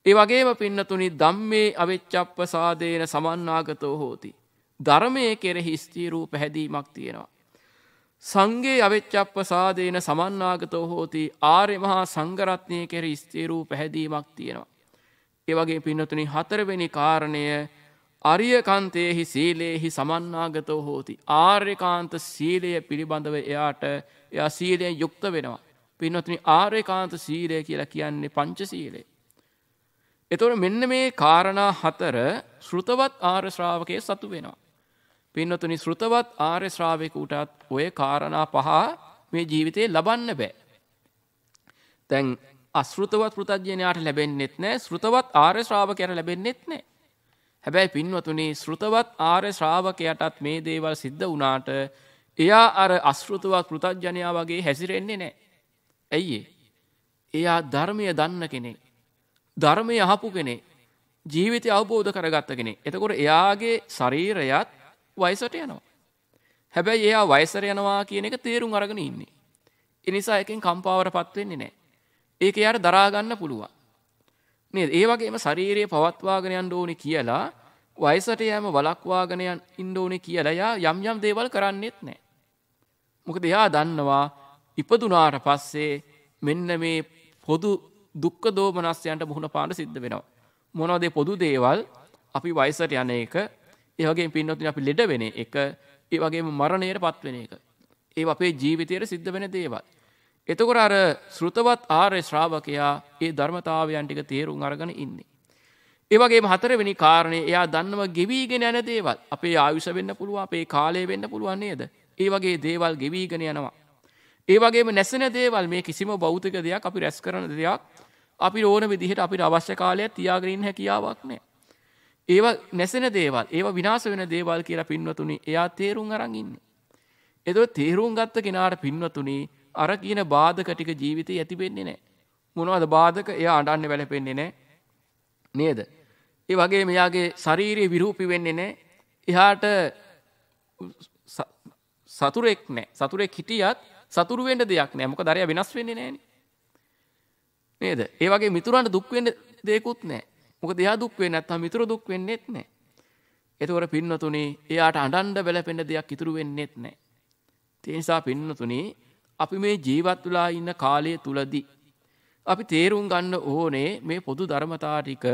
ඒ වගේම පින්නතුනි ධම්මේ අවිච්චප්පසාදේන සමන්නාගතෝ හෝති. ධර්මයේ කෙරෙහි ස්ථීරූ පැහැදීමක් තියෙනවා. සංගේ අවිච්චප්පසාදේන සමන්නාගතෝ හෝති ආර්ය මහා සංඝරත්නය කෙරෙහි ස්ථීරූ පැහැදීමක් තියෙනවා. ඒ වගේ පින්නතුනි හතරවෙනි කාරණය අරියකන්තයෙහි සීලයෙහි සමන්නාගතෝ හෝති. ආර්යකාන්ත සීලය පිළිබඳව එයාට එයා සීලයෙන් යුක්ත වෙනවා. පින්නතුනි ආර්යකාන්ත සීලය කියලා කියන්නේ පංච සීලේ. එතකොට මෙන්න මේ කාරණා හතර ශ්‍රුතවත් ආර්ය ශ්‍රාවකයේ සතු වෙනවා. පින්නතුනි ශ්‍රුතවත් ආර්ය ශ්‍රාවකයකටත් ওই කාරණා පහ මේ ජීවිතේ ලබන්න බෑ. දැන් අශෘතවත් පෘතජ්ජනයාට ලැබෙන්නෙත් නෑ ශ්‍රුතවත් ආර්ය ශ්‍රාවකයට ලැබෙන්නෙත් නෑ. හැබැයි පින්වතුනි ශ්‍රුතවත් ආර්ය ශ්‍රාවකයටත් මේ දේවල් සිද්ධ වුණාට එයා අර අශෘතවත් පෘතජ්ජනයා වගේ හැසිරෙන්නේ නෑ. ඇයි එයා ධර්මය දන්න කෙනෙක්. ධර්මය අහපු කෙනෙක් ජීවිතය අවබෝධ කරගත්ත කෙනෙක්. එතකොට එයාගේ ශරීරයත් වයසට යනවා. හැබැයි එයා වයසර යනවා කියන එක තේරුම් අරගෙන ඉන්නේ. එනිසා එකෙන් කම්පාවරපත් වෙන්නේ නැහැ. ඒක යාට දරා ගන්න පුළුවන්. නේද? ඒ වගේම ශරීරය පවත්වාගෙන යන්න ඕනේ කියලා වයසට යෑම වළක්වාගෙන යන්න ඕනේ කියලා යා යම් යම් දේවල් කරන්නේත් නැහැ. මොකද එයා දන්නවා ඉපදුනාට පස්සේ මෙන්න මේ පොදු දුක්ක දෝමනස්යන්ට මුහුණ පාන සිද්ධ වෙනවා. මොනවදේ පොදු දේවල් අපි වයිසට යන එක ඒවගේ පින්නොතින් අපි ලෙඩ වෙන එක ඒ වගේ මරණයට පත්වෙන එක. ඒ අපේ ජීවිතයට සිද්ධ වෙන දේවල්. එතකොට අර සෘතවත් ආර්ය ශ්‍රාවකයා ඒ ධර්මතාවයන් ටික තේරුම් අරගෙන ඉන්නේ. ඒවගේ හතරවෙනි කාරණය එයා දන්නව ගෙවීගෙන යන දේවල් අපේ ආයුෂ වෙන්න පුළුව අපේ කාලය වෙන්න පුළුවන් නේද. ඒ වගේ දේවල් ගෙවීගෙන යනවා. ඒ වගේම නැසෙන දේවල් මේ කිසිම භෞතික දෙයක් අපි රැස් කරන දෙයක් අපි ඕන විදිහට අපිට අවශ්‍ය කාලයක් තියාගෙන ඉන්න හැකියාවක් නැහැ. ඒවා නැසෙන දේවල්, ඒවා විනාශ වෙන දේවල් කියලා පින්වතුනි එයා තේරුම් අරන් ඉන්නේ. ඒතකොට තේරුම් ගත්ත කෙනාට පින්වතුනි අර කියන බාධක ටික ජීවිතේ ඇති වෙන්නේ නැහැ. මොනවද බාධක? එයා අඬන්න වැළපෙන්නේ නැහැ. නේද? ඒ වගේම එයාගේ ශාරීරික විරූපී වෙන්නේ නැහැ. එයාට සතුරෙක් නැහැ. සතුරෙක් හිටියත් සතුරු වෙන්න දෙයක් නෑ මොකද අරයා වෙනස් වෙන්නේ නෑනේ නේද ඒ වගේ මිතුරන්ට දුක් වෙන්න දෙයක්වත් නෑ මොකද එයා දුක් වෙන්නේ නැත්නම් මිතුරු දුක් වෙන්නේත් නෑ එතකොට පින්නතුනි එයාට අඬන්න බැලපෙන්න දෙයක් ඉතුරු වෙන්නේත් නෑ ඒ නිසා පින්නතුනි අපි මේ ජීවත් වෙලා ඉන්න කාලය තුලදී අපි තේරුම් ගන්න ඕනේ මේ පොදු ධර්මතා ටික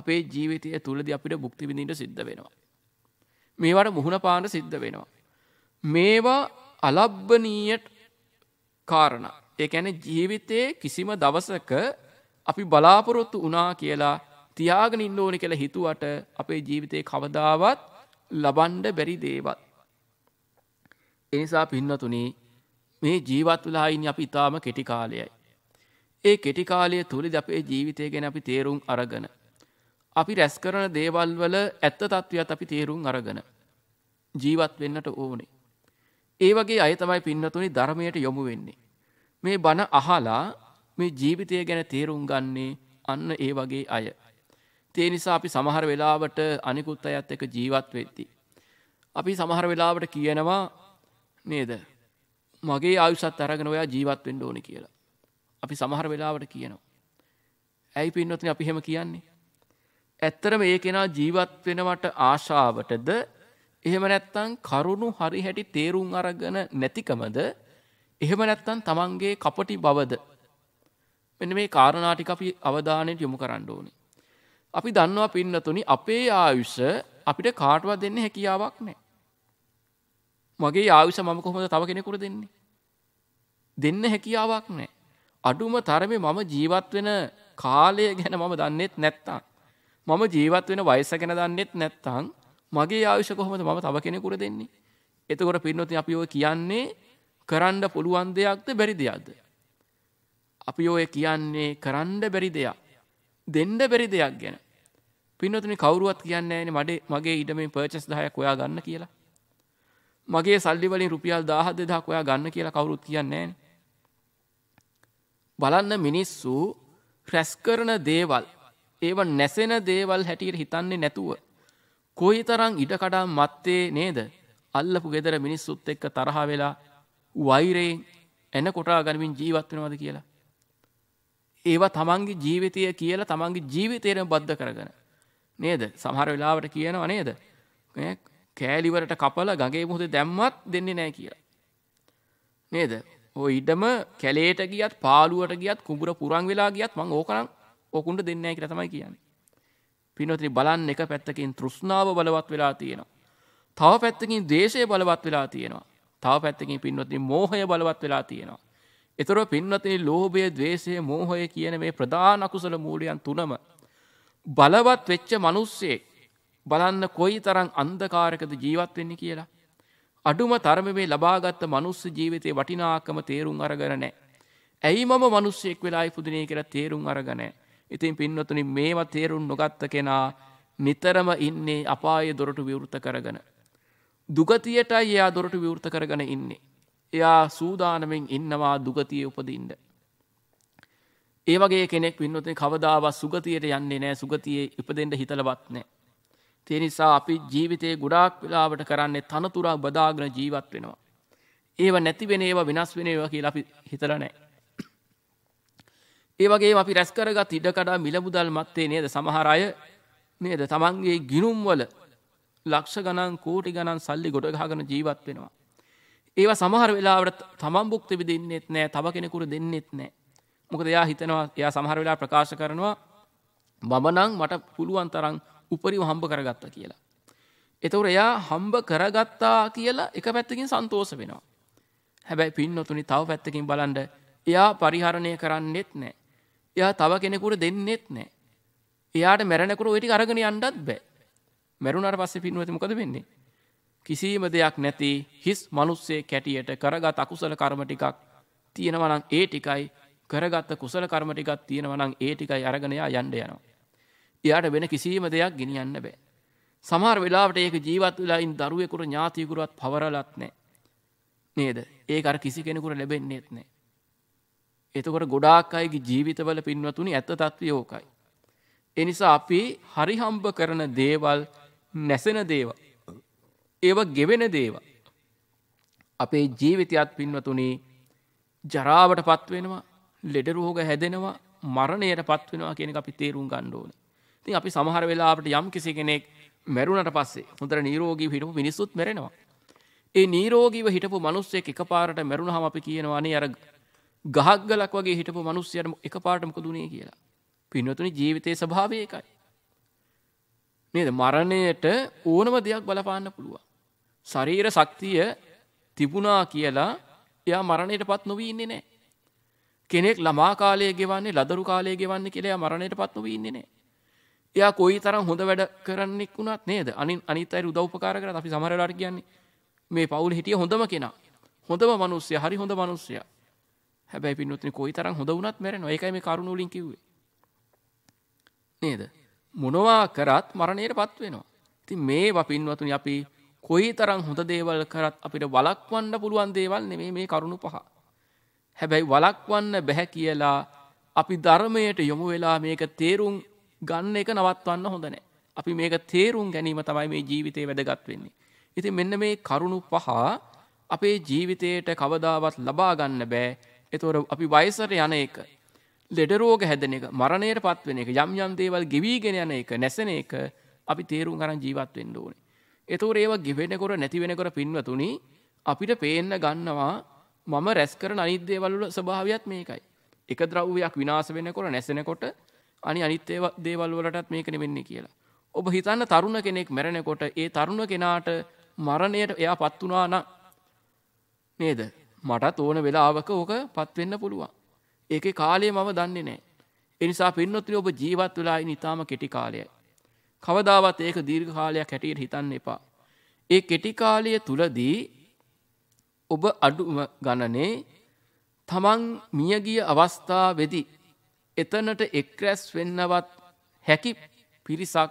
අපේ ජීවිතය තුලදී අපිට භුක්ති විඳින්න සිද්ධ වෙනවා මේවට මුහුණ පාන්න සිද්ධ වෙනවා මේවා අලබ්බනීයට කාරණ. ඒඇන ජීවිතයේ කිසිම දවසක අපි බලාපොරොත්තු වනා කියලා තියාගෙන ඉන්න ඕනි කියලා හිතුවට අපේ ජීවිතයේ කවදාවත් ලබන්ඩ බැරි දේවත්. එනිසා පින්නතුනි මේ ජීවත් වලායින් අපි ඉතාම කෙටිකාලයයි. ඒ කෙටිකාලය තුළි ද අපේ ජීවිතය ගැන අපි තේරුම් අරගන. අපි රැස් කරන දේවල් වල ඇත්ත තත්ත්වයක් අපි තේරුම් අරගන. ජීවත් වෙන්නට ඕනේ. ඒ වගේ අය තමයි පින්නතුනි ධර්මයට යොමු වෙන්නේ. මේ බණ අහලා මේ ජීවිතය ගැන තේරුම් ගන්නේ අන්න ඒ වගේ අය. තේ නිසා අපි සමහර වෙලාවට අනිකුත් අයත් එක ජීවත් වෙද්දී. අපි සමහර වෙලාවට කියනවා නේද මගේ ආයුසත් අරගෙන ඔයා ජීවත් වෙන්න ඕනි කියලා. අපි සමහර වෙලාවට කියනවා. ඇයි පින්නොතින් අපි හෙම කියන්නේ. ඇත්තර මේ කෙනා ජීවත් වෙනවට ආශාවටද එහෙම නැත්තම් කරුණු හරි හැටි තේරුම් අරගෙන නැතිකමද එහෙම නැත්තම් තමන්ගේ කපටි බවද මෙන්න මේ කාරණා ටික අපි අවධානයට යොමු කරන්න ඕනේ. අපි දන්නවා පින්නතුනි අපේ ආයුෂ අපිට කාටවත් දෙන්න හැකියාවක් නැහැ. මගේ ආයුෂ මම කොහොමද තව කෙනෙකුට දෙන්නේ? දෙන්න හැකියාවක් නැහැ. අඩුම තරමේ මම ජීවත් වෙන කාලය ගැන මම දන්නේත් නැත්තම් මම ජීවත් වෙන වයස ගැන දන්නේත් නැත්තම් මගේ ආයුෂ කොහොමද මම තව කෙනෙකුට දෙන්නේ. එතකොට පින්නොතින් අපි ඔය කියන්නේ කරන්න පුළුවන් දෙයක්ද බැරි දෙයක්ද. අපි ඔය කියන්නේ කරන්න බැරි දෙයක්. දෙන්න බැරි දෙයක් ගැන. පින්නතුනි කවුරුවත් කියන්නේ නෑනේ මඩේ මගේ ඉඩමේ පර්චස් 10ක් ඔයා ගන්න කියලා. මගේ සල්ලි වලින් රුපියල් 17000ක් ඔයා ගන්න කියලා කවුරුත් කියන්නේ නෑනේ. බලන්න මිනිස්සු රැස් කරන දේවල් ඒව නැසෙන දේවල් හැටියට හිතන්නේ නැතුව කොයි තරං ඉඩකඩම් මත්තේ නේද අල්ලපු ගෙදර මිනිස්සුත් එක්ක තරහ වෙලා වෛරයෙන් එන කොටා ගනිමින් ජීවත් වෙනවද කියලා. ඒවා තමන්ගේ ජීවිතය කියලා තමන්ගේ ජීවිතේරම බද්ධ කරගෙන. නේද? සමහර වෙලාවට කියනවා නේද? කෑලිවලට කපලා ගඟේ මුහුදේ දැම්මත් දෙන්නේ නැහැ කියලා. නේද? ඔය ඉඩම කැලේට ගියත් පාළුවට ගියත් කුඹුර පුරන් වෙලා ගියත් මං ඕකනම් ඔකුන්ට දෙන්නේ නැහැ කියලා තමයි කියන්නේ. පිනොතිනි බලන්න එක පැත්තකින් තෘෂ්ණාව බලවත් වෙලා තියෙනවා. තව පැත්තකින් දේශය බලවත් වෙලා තියෙනවා. තව පැත්තකින් පින්වතිනි මෝහය බලවත් වෙලා තියෙනවා. එතොර පින්වතිනි ලෝභය දවේශය මෝහය කියන මේ ප්‍රධාන අකුසල මූලියන් තුනම. බලවත් වෙච්ච මනුස්සේ බලන්න කොයි තරං අන්දකාරකද ජීවත් වෙන්න කියලා. අඩුම තරම මේ ලබාගත්ත මනුස්ස ජීවිතය වටිනාකම තේරුම් අරගරනෑ. ඇයි මම මනුස්සෙක් වෙලා ඉපදිනේ කර තේරුම් අරගනෑ. ඉතින් පින්වතුනි මේවා තේරුම් නොගත්ත කෙනා නිතරම ඉන්නේ අපාය දොරටු විවෘත කරගෙන. දුගතියටයි එයා දොරටු විවෘත කරගෙන ඉන්නේ. එයා සූදානමින් ඉන්නවා දුගතිය උපදින්ට. ඒවගේ කෙනෙක් පින්නොතින් කවදාව සුගතියට යන්නේ නෑ සුගතියේ ඉපදෙන්ට හිතලවත් නෑ. තියනිසා අපි ජීවිතයේ ගොඩාක් වෙලාවට කරන්නේ තනතුරා බදාගෙන ජීවත් වෙනවා. ඒව නැතිවෙන ඒවා වෙනස් වෙන ඒවා කියලා අපි හිතල නෑ. ඒවගේ අපි රැස්කරගත් ඉඩකඩා මිලමුදල් මත්තේ නේද සමහරය නේද තමන්ගේ ගිනුම්වල ලක්ෂ ගණන් කෝටි ගණන් සල්ලි ගොඩගාගන ජීවත් වෙනවා. ඒවා සමහර වෙලාවට තමන් බුක්ති විදින්නෙත් නෑ තව කෙනෙකුට දෙන්නෙත් නෑ. මොකද එයා හිතනවා එයා සමහර වෙලා ප්‍රකාශ කරනවා මමනං මට පුළුවන් තරං උපරිව හම්බ කරගත්ත කියලා. එතවර එයා හම්බ කරගත්තා කියලා එක පැත්තකින් සන්තෝස වෙනවා. හැබැයි පින් නොතුනි තව පැත්තකින් බලන්ඩ එයා පරිහරණය කරන්නෙත් නෑ. එයා තව කෙනෙකුට දෙන්නෙත් නෑ. එයාට මැරෙනකොට ওই ටික අරගෙන යන්නත් බෑ. මැරුණාට පස්සේ පින්වත මොකද වෙන්නේ? කිසිම දෙයක් නැති හිස් මිනිස්සේ කැටියට කරගත් අකුසල කර්ම ටිකක් තියෙනවා නම් ඒ ටිකයි කරගත් කුසල කර්ම ටිකක් තියෙනවා නම් ඒ ටිකයි අරගෙන යා යන්න යනවා. එයාට වෙන කිසිම දෙයක් ගෙනියන්න බෑ. සමහර වෙලාවට ඒක ජීවත් වෙලා ඉන්න දරුවෙකුට ඥාතියෙකුටවත් පවරලත් නැහැ. නේද? ඒක අර කිසි කෙනෙකුට ලැබෙන්නේත් නැහැ. එතකොට ගොඩාක් අයගේ ජීවිතවල පින්වතුනි ඇත තත්ත්වය ඕකයි. එනිසා අපි හරිහම්බ කරන දේවල් නැසෙන දේව. ඒව ගෙවෙන දේව. අපේ ජීවිතයත් පින්වතුනි ජරාවට පත්වෙනවා ලෙඩරෝග හැදෙනවා මරණයට පත්වෙනවා කියෙන අපි තේරුම් ගණ්ඩෝන. තින් අපි සමහර වෙලාට යම් කිසි කෙනෙක් මැරුණට පස්සේ හොඳර නීරෝගී හිටපු මිනිස්සුත් මැරෙනවා. ඒ නීරෝගීව හිටපු මනුස්සෙක් එක පාරට මැරුණ හම අපි කියනවානේ අර ගහක් ගලක් වගේ හිටපු මනුස්්‍යයට එක පාටමක දුනේ කියලා. පින්වතුනි ජීවිතය ස්භාවය එකයි. නේද මරණයට ඕනම දෙයක් බලපාන්න පුළුවන්. ශරීර ශක්තිය තිබුණා කියලා එයා මරණයට පත් නොවී ඉන්නේ නෑ. කෙනෙක් ළමා කාලය ගෙවන්නේ ලදරු කාලය ගෙවන්න කියලා මරණයට පත් නොවී ඉන්නේ නෑ. එයා කොයි තරම් හොඳ වැඩ කරන්නෙක් වුණත් නේද අනින් අනිත් අයට උදව්පකාර කරලා අපි සමහරලාට කියන්නේ මේ පවුල හිටිය හොඳම කෙනා. හොඳම මිනිස්සයා හරි හොඳ මිනිස්සයා. හැබැයි පින්නොත්න කොයි තරම් හොඳ වුණත් මැරෙන ඒකයි මේ කරුණුලින් කිව්වේ නේද මොනවා කරත් මරණයට පත් වෙනවා ඉතින් මේවා පින්වතුනි අපි කොයි තරම් හොඳ දේවල් කරත් අපිට වළක්වන්න පුළුවන් දේවල් නෙමේ මේ කරුණු පහ හැබැයි වළක්වන්න බැහැ කියලා අපි ධර්මයට යොමු වෙලා මේක තේරුම් ගන්න එක නවත්වන්න හොඳ නෑ. අපි මේක තේරුම් ගැනීම තමයි මේ ජීවිතේ වැදගත් වෙන්නේ. ඉතින් මෙන්න මේ කරුණු පහ අපේ ජීවිතයට කවදාවත් ලබා ගන්න බෑ. එතොර අපි වයිසර යන එක ලෙඩරෝග හැදන එක මරණයට පත්වෙන එක යම් යම් දේවල් ගෙවීගෙන යන එක නැසන එක අපි තේරුම් කරන් ජීවත් වෙන්න ඕනේ. එතෝර ඒවා ගෙවෙනකොට නැතිවෙනකොට පින්වතුනි අපිට පේන්න ගන්නවා මම රැස් කරන අනිත්දේවල්ල ස්භාවයක් මේකයි. එක ද්‍රව්වයක් විනාස වෙනකොට නැසෙනකොට අනි අනිත් දේවල් වලටත් මේක නෙවෙන්නේ කියලා. ඔබ හිතන්න තරුණ කෙනෙක් මැරෙනකොට ඒ තරුණ කෙනාට මරණයට එයා පත් වුණා නම් නේද මටත් ඕන වෙලාවක ඕක පත්වෙන්න පුළුවන්. ඒකේ කාලය මම දන්නේ නෑ. එනිසා පින්නොත්‍රි ඔබ ජීවත් වෙලා ඉන්න ඉතාම කෙටි කාලයයි. කවදාවත් ඒක දීර්ඝ කාලයක් හැටියට හිතන්න එපා. ඒ කෙටි කාලය තුලදී ඔබ අඩුම ගණනේ තමන් මියගිය අවස්ථාවේදී එතනට එක්රැස් වෙන්නවත් හැකි පිරිසක්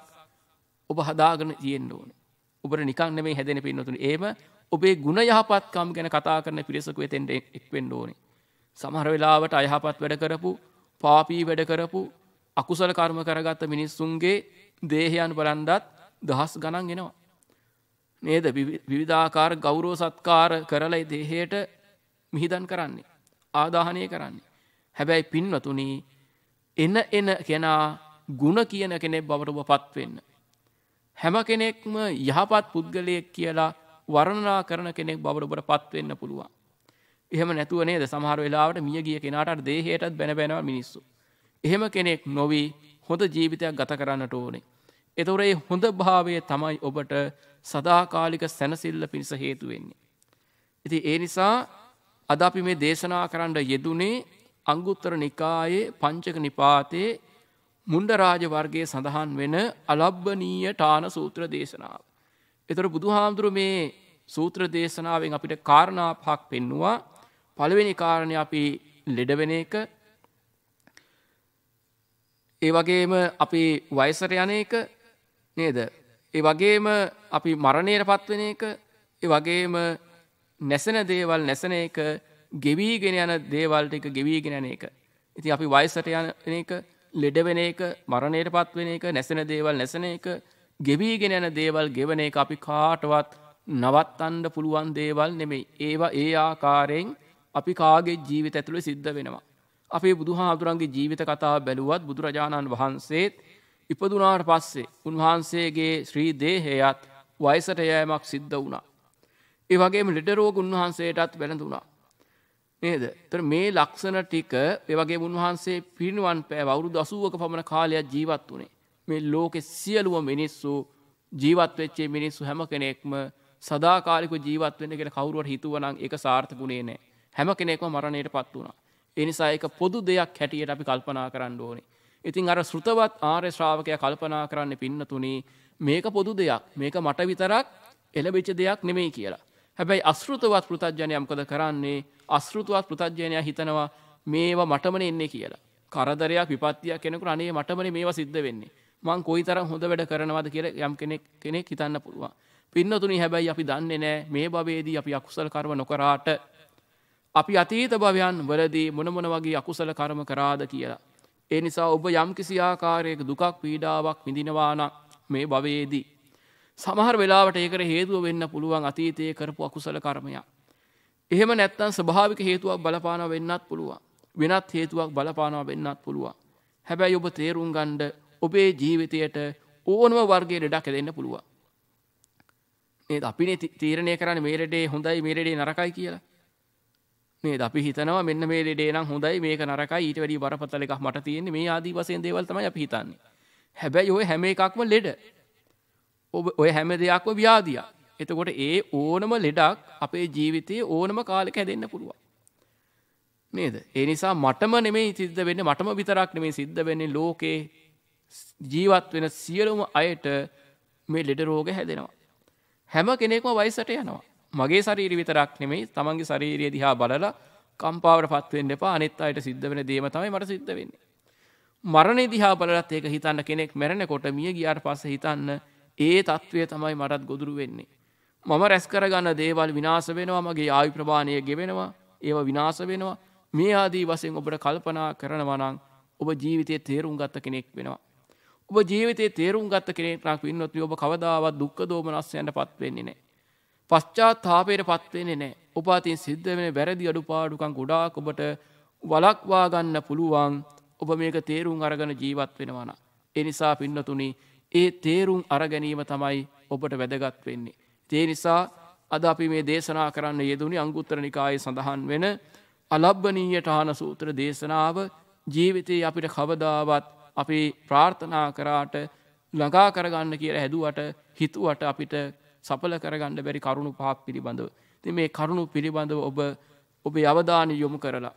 ඔබ හදාගෙන තියෙන්න ඕන. ඔබට නිකන් නෙමෙයි හැදෙන පින්නතුනි. ඒම ඔබේ ගුණ යහපත්කම් ගැන කතා කරන පිරිසකු එතෙන්ට එක්වෙන්න ඕනේ. සමහර වෙලාවට අයහපත් වැඩ කරපු පාපී වැඩ කරපු අකුසල කර්ම කරගත්ත මිනිස්සුන්ගේ දේහයන් බලන්ඩත් දහස් ගණන් එෙනවා. නේද විවිධාකාර ගෞරෝ සත්කාර කරලයි දේහයට මිහිදන් කරන්නේ. ආදාහනය කරන්නේ. හැබැයි පින්වතුනී එන එන කෙනා ගුණ කියන කෙනෙක් බවට පත්වෙන්න. හැම කෙනෙක්ම යහපත් පුද්ගලයෙක් කියලා වර්ණනා කරන කෙනෙක් බවට බොට පත්වෙන්න පුළුවන්. එහෙම නැතුව නේද සමහර වෙලාවට මිය ගිය කෙනාට දේහයටත් බැනබැනවා මිනිස්සු. එහෙම කෙනෙක් නොවී හොඳ ජීවිතයක් ගත කරන්නට ඕනේ. එතොරේ හොඳ භාවය තමයි ඔබට සදාකාලික සැනසිල්ල පිණිස හේතුවෙන්නේ. ඉති ඒ නිසා අද අපි මේ දේශනා කරන්න යෙදුනේ අංගුත්තර නිකායේ පංචක නිපාතයේ මුන්ඩරාජ වර්ගයේ සඳහන් වෙන අලබ්බනීය ටාන සූත්‍ර දේශනාව. එතොට බුදුහාමුදුරු මේ සූත්‍ර දේශනාවෙන් අපිට කාරණා පහක් පෙන්නවා පළවෙනි කාරණය අපි ලෙඩවෙන එක ඒ වගේම අපි වයසර යන එක නේද ඒ වගේම අපි මරණයට පත්වෙන එක ඒ වගේම නැසෙන දේවල් නැසන එක ගෙවීගෙන යන දේවල්ට එක ගෙවීගෙන යන එක ඉති අපි වයිසට යන එක ලෙඩවෙන එක මරණයට පත්වෙන එක නැසෙන දේවල් නැසන එක ගෙවීගෙන යන දේවල් ගෙවන එක අපි කාටවත් නවත්තන්ඩ පුළුවන් දේවල් නෙමෙයි ඒවා ඒ ආකාරයෙන් අපි කාගේ ජීවිත ඇතුළ සිද්ධ වෙනවා. අපේ බුදුහාදුරන්ගේ ජීවිත කතා බැලුවත් බුදුරජාණන් වහන්සේත් ඉපදුනාට පස්සේ උන්වහන්සේගේ ශ්‍රී දේහයත් වයිසට යෑමක් සිද්ධ වුණා. ඒ වගේම ලෙටරෝග උන්වහන්සේටත් වැළඳුණා. නේද තර මේ ලක්ෂණ ටික ඒවගේ උන්වහන්සේ පිණුවන් පෑ වරු දසුවක පමණ කාලයක් ජීවත් වනේ මේ ලෝකෙ සියලුව මිනිස්සු ජීවත් වෙච්චේ මිනිස්සු හැම කෙනෙක්ම සදාකාලික ජීවත් වෙන්න කියලා කවුරුවට හිතුවනම් ඒක සාර්ථකුනේ නෑ. හැම කෙනෙක්ම මරණයට පත් වුණා. ඒ නිසා ඒක පොදු දෙයක් හැටියට අපි කල්පනා කරන්න ඕනේ. ඉතින් අර ශ්‍රුතවත් ආර්ය ශ්‍රාවකයා කල්පනා කරන්න පින්නතුනේ මේක පොදු දෙයක්. මේක මට විතරක් එළඹිච්ච දෙයක් නෙමෙයි කියලා. හැබැයි අශෘතවත් පෘතජ්ජනය මොකද කරන්නේ? අශෘතවත් පෘතජ්ජනය හිතනවා මේවා මටමනේ එන්නේ කියලා. කරදරයක් විපත්තියක් කෙනෙකුට අනේ මටමනේ මේවා සිද්ධ වෙන්නේ. මං කොයිතරම් හොඳ වැඩ කරනවද කියලා යම් කෙනෙක් කෙනෙක් හිතන්න පුළුවන්. පින්නතුනි හැබැයි අපි දන්නේ නෑ මේ භවේදී අපි අකුසල කරම නොකරාට අපි අතීත භවයන් වලදී මොනමොන වගේ අකුසල කර්ම කරාද කියලා. ඒ නිසා ඔබ යම් කිසි ආකාරයක දුකක් පීඩාවක් විඳිනවාන මේ භවයේදී. සමහර වෙලාවට ඒකට හේතුව වෙන්න පුළුවන් අතීතයේ කරපු අකුසල කර්මයක්. එහෙම නැත්තම් ස්වභාවික හේතුවක් බලපාන වෙන්නත් පුළුවන්. වෙනත් හේතුවක් බලපානවා වෙන්නත් පුළුවන්. හැබැයි ඔබ තේරුම් ගණ්ඩ ඔබේ ජීවිතයට ඕනම වර්ගේ ලෙඩක් දෙන්න පුළුවන්. නේද? අපිනේ තීරණය කරන්නේ මේ රෙඩේ හොඳයි මේ රෙඩේ නරකයි කියලා. නේද? අපි හිතනවා මෙන්න මේ රෙඩේ නම් හොඳයි මේක නරකයි ඊට වැඩිය බරපතල එකක් මට තියෙන්නේ මේ ආදී වශයෙන් දේවල් තමයි අපි හිතන්නේ. හැබැයි ওই හැම එකක්ම ලෙඩ. ඔය හැම දෙයක්ම ව්‍යාධියක්. එතකොට ඒ ඕනම ලෙඩක් අපේ ජීවිතයේ ඕනම කාලෙක හැදෙන්න පුළුවන්. නේද? ඒ නිසා මටම නෙමෙයි සිද්ධ වෙන්නේ මටම විතරක් නෙමෙයි සිද්ධ වෙන්නේ ලෝකේ ජීවත් වෙන සියලුම අයට මේ ලෙඩ රෝග හැදෙනවා. හැම කෙනෙක්ම වයිසට යනවා. මගේ ශරීර විතරක් නෙමෙයි තමන්ගේ ශරීරය දිහා බලලා කම්පාවට පත්වෙන්න එපා අනිත් අයට සිද්ධ වෙන දේම තමයි මට සිද්ධ වෙන්නේ. මරණය දිහා බලලත් ඒක හිතන්න කෙනෙක් මැරෙනකොට මිය ගියාට පස්සේ හිතන්න ඒ తත්වය තමයි මටත් ගොදුරු වෙන්නේ. මම රැස් කරගන්න දේවල් විනාශ වෙනවා මගේ ආයු ප්‍රමාණය ගෙවෙනවා ඒව විනාශ වෙනවා මේ ආදී වශයෙන් ඔබට කල්පනා කරනවා නම් ඔබ ජීවිතයේ තේරුම් ගත්ත කෙනෙක් වෙනවා. ඔබ ජීවිතේ තේරුම් ගත්ත කෙනෙක්නක් වින්නොත් ඔබ කවදාවත් දුක්ක දෝමනස්යන්ට පත්වෙන්නේ නෑ. පශ්චාත් තාපයට පත්වෙන්නේ නෑ උපාතින් සිද්ධ වෙන වැරදි අඩුපාඩුකන් ගොඩාක් ඔබට වලක්වා ගන්න පුළුවන් ඔබ මේක තේරුම් අරගන ජීවත් වෙනවන. එනිසා පින්නතුනි ඒ තේරුම් අරගැනීම තමයි ඔබට වැදගත් වෙන්නේ. තේ නිසා අද අපි මේ දේශනා කරන්න යෙදුනි අංගුත්තර නිකාය සඳහන් වෙන අලබ්බනීයට හාන සූත්‍ර දේශනාව ජීවිතයේ අපිට කවදාවත් අපි ප්‍රාර්ථනා කරාට ළඟා කරගන්න කිය හැදුවට හිතුවට අපිට සපල කරගන්න බැරි කරුණු පහක් පිළිබඳව. ති මේ කරුණු පිළිබඳව ඔබ ඔබේ අවධානය යොමු කරලා.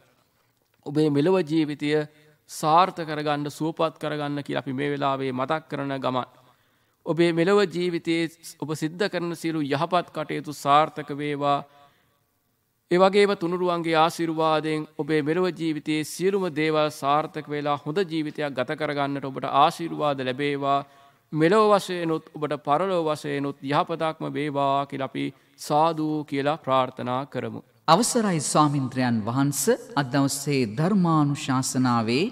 ඔබේ මෙලව ජීවිතය සාර්ථ කරගන්න සුවපත් කරගන්න කිය අපි මේ වෙලාවේ මතක් කරන ගමන්. ඔබේ මෙලව ජීවිතයේ ඔබ සිද්ධ කරන සිරු යහපත් කටයුතු සාර්ථක වේවා ඒවගේම තුනුරුවන්ගේ ආසිරුවාදයෙන් ඔබේ මෙලොව ජීවිතයේ සියලුම දේවල් සාර්ථක වෙලා හොඳ ජීවිතයක් ගත කරගන්නට ඔබට ආශිරුවාද ලැබේවා මෙලොව වසයනුත් ඔබට පරලොව වසයනුත් යහපතක්ම වේවා කියලපි සාධූ කියලා ප්‍රාර්ථනා කරමු. අවසරයි ස්වාමින්ත්‍රයන් වහන්ස අදවස්සේ ධර්මානුශාසනාවේ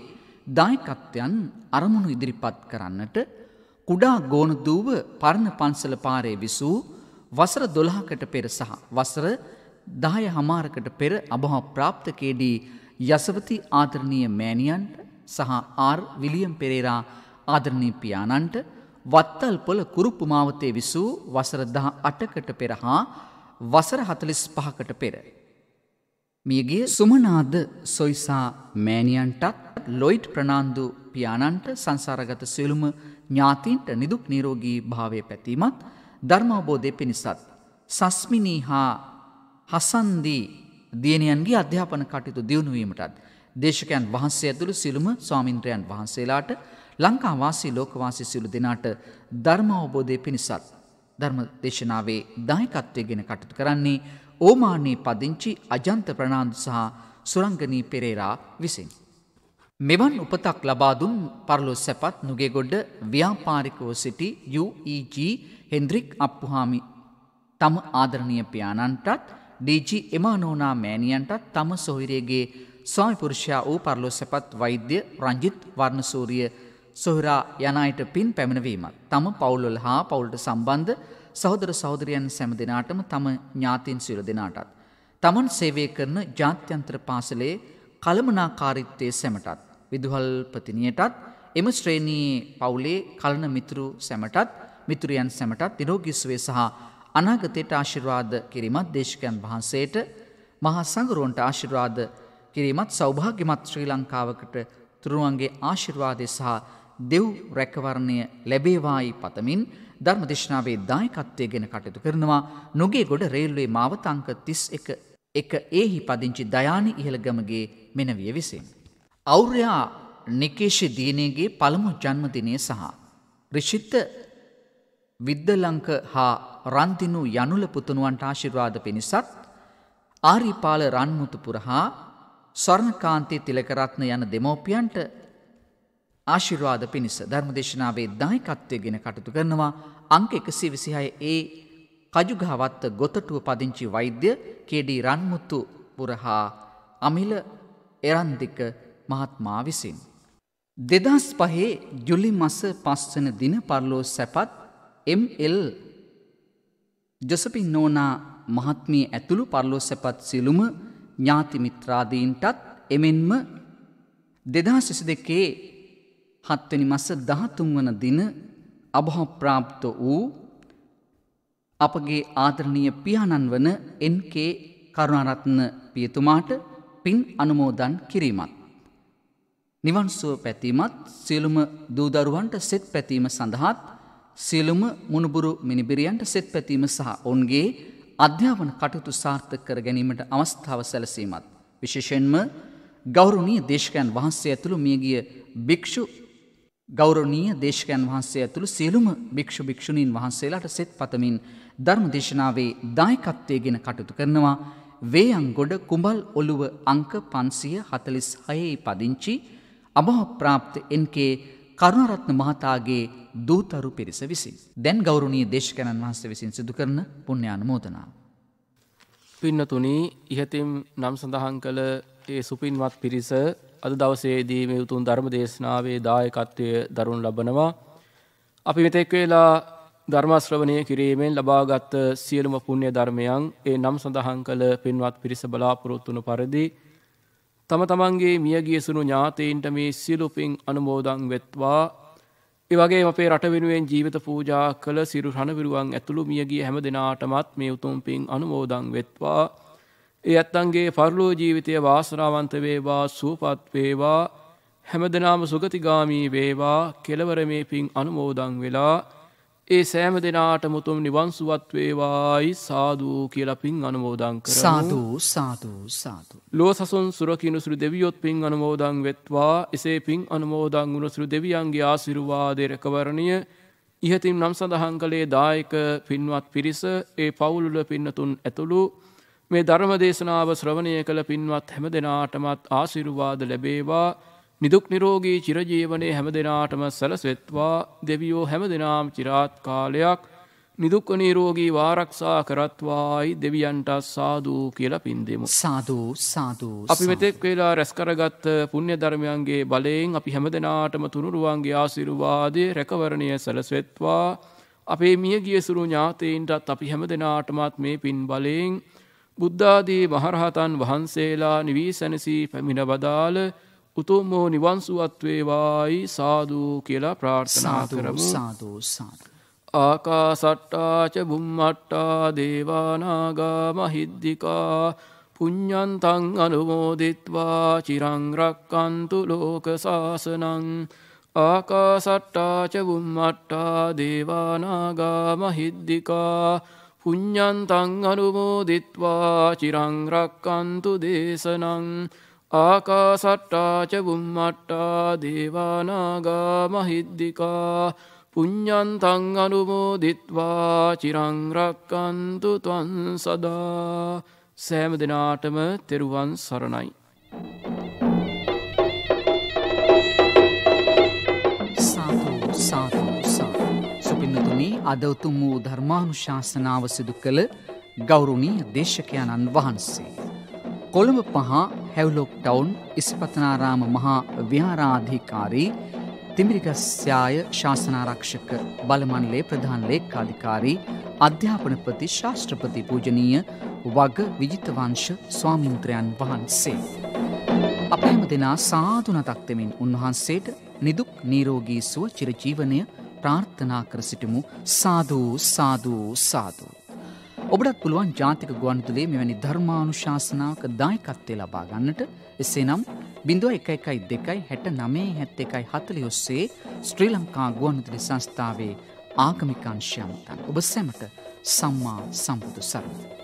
දායකත්වයන් අරමුණු ඉදිරිපත් කරන්නට කුඩා ගෝනදූව පරණ පන්සල පාරේ විසූ වසර දොළහකට පෙර සහ වසර දාය හමාරකට පෙර අබහ ප්‍රාප්තකේදී යසවති ආදරණය මෑණියන්ට සහ ආර් විලියම් පෙරේරා ආදරණී පියාණන්ට වත්තල් පොල කුරුප්පු මාවතේ විසූ වසරදහ අටකට පෙරහා වසර හතලිස් පහකට පෙර. මියගේ සුමනාද සොයිසා මෑණියන්ටත් ලොයිට් ප්‍රනාන්දු පියාණන්ට සංසාරගත සියලුම ඥාතීන්ට නිදුක් නිරෝගී භාවය පැතීමත් ධර්මාබෝධය පිණිසත්. සස්මිනී හා හසන්දී දියණියන්ගේ අධ්‍යාපන කටයුතු දියුණුවීමටත් දේශකයන් වහන්සේ ඇතුළු සිළුම ස්වාමින්ත්‍රයන් වහන්සේලාට ලංකාවාසී ලෝකවාසී සිළු දෙනාට ධර්ම අවබෝධය පිණිසත් ධර්ම දේශනාවේ දායකත්වයගෙන කටයුතු කරන්නේ ඕමානී පදිංචි අජන්ත ප්‍රනාන්දු සහ සුරංගනී පෙරේරා විසින්. මෙවන් උපතක් ලබා දුන් පරලොස් සැපත් නුගේගොඩ ව්‍යාපාරිකව සිටි UEG හෙන්ද්‍රික් අප්පුහාමි තම ආදරණීය පියාණන්ටත් ඩීජි එමානෝනා මෑණියන්ටත් තම සොහිරේගේ ස්වාමිපුරුෂයා වූ පරලොස්සැපත් වෛද්‍ය රංජිත් වර්ණසූරිය සොහිරා යනයට පින් පැමිණවීමත් තම පවුල්වල හා පවුල්ට සම්බන්ධ සහෝදර සෞදරයන් සැම දෙනාටම තම ඥාතින් සිර දෙනාටත්. තමන් සේවය කරන ජාත්‍යන්ත්‍ර පාසලේ කළමනාකාරිත්තය සැමටත්. විදුහල්පතිනියටත් එම ශ්‍රේණී පවුලේ කලන මිතුරු සැමටත් මිතුරියන් සැමටත් නිරෝගිස්වේ සහ අනාගතයට ආශිර්වාද කිරීමත් දේශකයන් වහන්සේට මහා සංගරුවන්ට ආශිර්වාද කිරීමත් සෞභාග්‍යමත් ශ්‍රී ලංකාවකට තුරුවන්ගේ ආශිර්වාදය සහ දෙව් රැකවරණය ලැබේවායි පතමින් ධර්මදේශනාවේ දායකත්වය ගෙන කටයුතු කරනවා නොගේ ගොඩ රේල්වේ මාවතංක තිස් එක එක ඒහි පදිංචි දයානි ඉහළගමගේ මෙනවිය විසින්. අවුරයා නිකේෂි දීනයගේ පළමු ජන්මදිනය සහ. රිෂිත්ත විද්ධලංක හා රන්තිනු යනුල පුතනුවන්ට ආශිර්වාද පිණිසත් ආරිපාල රන්මුතුපුර හා ස්වර්ණකාන්තය තිලකරත්න යන දෙමෝපියන්ට ආශිර්වාද පිණිස ධර්මදේශනාවේ දායකත්වය ගෙන කටතු කරනවා අංක එකසි විසිහය ඒ කජුගාවත්ත ගොතටුව පදිංචි වෛද්‍ය කෙඩී රන්මුත්තු පුරහා අමිල එරන්දික මහත්මා විසින්. දෙදස් පහේ ජුලි මස පස්සන දින පරලෝ සැපත් එම්ල් ජොසපින් නෝනා මහත්මී ඇතුළු පරලොස්සැපත් සිලුම ඥාතිමිත්‍රාදීන්ටත් එමෙන්ම දෙදා සිසි දෙකේ හත්වනි මස දහතුන්වන දින අභහප්‍රාප්ත වූ අපගේ ආදරණීය පියාණන් වන එන්කේ කරුණාරත්න පියතුමාට පින් අනුමෝදන් කිරීමත්. නිවන්සුව පැතීමත් සියලුම දූදරුවන්ට සෙත් පැතීම සඳහාත් සියලුම මුණුබුරු මිනිබිරියන්ට සෙත් පැතීම සහ ඔවුන්ගේ අධ්‍යාපන කටයුතු සාර්ථක කර ගැනීමට අවස්ථාව සැලසීමත්. විශේෂෙන්ම ගෞරුණී දේශකයන් වහන්සේ ඇතුළු මියගිය භික්‍ෂු ගෞරණීය දේශකයන් වහන්සේ ඇතුළු සියලුම භික්‍ෂු භික්‍ෂුණීන් වහන්සේලාට සෙත් පතමින් ධර්ම දේශනාවේ දායකත්වයගෙන කටයුතු කරනවා වේයන්ගොඩ කුඹල් ඔළුව අංක පන්සිය හතලිස් හයේ පදිංචි අභහප්‍රාප්ත එන්කේ කරුණරත්න මහතාගේ දූතරු පිරිස විසින්. දැන් ගෞරුණී දේශකණන් වහන්ස විසින් සිදු කරන පුුණ්‍යානමෝදනාව. පින්නතුනී ඉහතිම් නම් සඳහන් කළ ඒ සුපින්වත් පිරිස අද දවසේදී මේ උතුන් ධර්ම දේශනාවේ දායකත්වය දරුන් ලබනවා. අපි මෙතෙක් වෙලා ධර්මශ්‍රවණය කිරීමෙන් ලබාගත් සියලුම පුුණ්‍ය ධර්මයන් ඒ නම් සඳහන් කළ පින්වත් පිරිස බලාපොරොත්තුන පරදි තම තමන්ගේ මියගිය සුණු ඥාතීන්ට මේ සිලුපින් අනුමෝදං වෙත්වා වගේ අපේ රට වෙනුවෙන් ජීවිත පූජා කළ සිරු රණවිරුවන් ඇතුළු මියගිය හැම දෙනාටමත් මේ උතුම් පින් අනුමෝදං වෙත්වා ඒ ඇත්තන්ගේ පරලෝ ජීවිතය වාසනාවන්ත වේවා සූපත් වේවා හැම දෙනාම සුගතිගාමී වේවා කෙලවර මේ පින් අනුමෝදං වෙලා ඒ සෑම දෙනාට මුතුම් නිවන්සුවත් වේවායි සාධූ කියලා පින් අනමෝදංක සාධූ සාධූ සාතු. ලෝ සසුන් සුරකිනුසුරු දෙවියොත් පින් අනමෝදං වෙත්වා එසේ පින් අනමෝදං ගුණසුරු දෙවියන්ගේ ආසිරුවාදය රැකවරණය ඉහතිම් නම් සඳහන් කළේ දායක පින්වත් පිරිස ඒ පවුලුල පින්නතුන් ඇතුළු මේ ධර්ම දේශනාව ශ්‍රවණය කළ පින්වත් හැම දෙනාටමත් ආසිරුවාද ලැබේවා නිදුක් නිරෝගී චිරජීවනයේ හැම දෙනාටම සැලසෙත්වා දෙවියෝ හැම දෙනාම් චිරාත් කාලයක් නිදුක්ක නිරෝගී වාරක්ෂා කරත්වායි දෙවියන්ට සාදූ කියලා පින්දෙමු. සාධූ සාධූ. අපි මෙතෙක් වෙලා රැස්කරගත් පුුණ්‍ය ධර්මයන්ගේ බලයෙන් අපි හැම දෙනාටම තුනුරුවන්ගේ ආසිරුවාදය රැකවරණය සැලසෙත්වා අපේ මියගිය සුරු ඥාතීන්ටත් අපි හැම දෙනාටමත් මේ පින් බලයෙන් බුද්ධාදී මහරහතන් වහන්සේලා නිවී සැනසී පැමිණ වදාළ උතුම් හෝ නිවන් සුවත් වේවායි සාදු කියලා ප්‍රාර්ථනා කරමු සාදු සාදු ආකාසට්ටාච බුම්මට්ටා දේවානාගා මහිද්දිකා පුඤ්ඥන්තං අනුමෝදිත්වා චිරංරක්කන්තු ලෝක සාසනං ආකාසට්ටාච බුම්මට්ටා දේවානාගා මහිද්දිකා පුඤ්ඥන්තං අනුමෝදිත්වා චිරංරක්කන්තු දේශනං ආකාසට්ටාච බුම්මට්ටා දේවානාගා මහිද්දිකා පුඤ්ඥන්තං අනුමෝදිත්වා චිරංරක්කන්තු තුවන් සදා සෑම දෙනාටම තෙරුවන් සරණයි. සුපින්නතුනි අද උතුම් වූ ධර්මානු ශාසනාව සිදු කළ ගෞරුණී දේශකයණන් වහන්සේ. කොළඹ පහ හැව්ලොක් ටවුන් ඉස්පතනාරාම මහා විහාරාධිකාරී තිමිරිගස්්‍යාය ශාසනාරක්ෂක බලමන්ලේ ප්‍රධාන ලේකාධිකාරී අධ්‍යාපනපති ශාස්ත්‍රපති පූජනීය වග විජිතවංශ ස්වාමින්ත්‍රයන් වහන්සේ. අපෑම දෙනා සාධනතක්තමින් උන්වහන්සේට නිදුක් නීරෝගී සුව චිරජීවනය ප්‍රාර්ථනා කර සිටමු සාධූ සාධූ සාධූ. ඔබටත් පුළුවන් ජාතික ගුවන්තුලේ මෙවැනි ධර්මානුශාසනාවක දායකත්වය ලබා ගන්නට එසේනම් බිඳුව එක එකයි දෙකයි හැට නමේ හැත්ත එකයි හතලි ඔස්සේ ශ්‍රී ලංකා ගුවන්තුලි සංස්ථාවේ ආගමිකංශයමතන් ඔබ සැමට සම්මා සම්බුදු සරණ.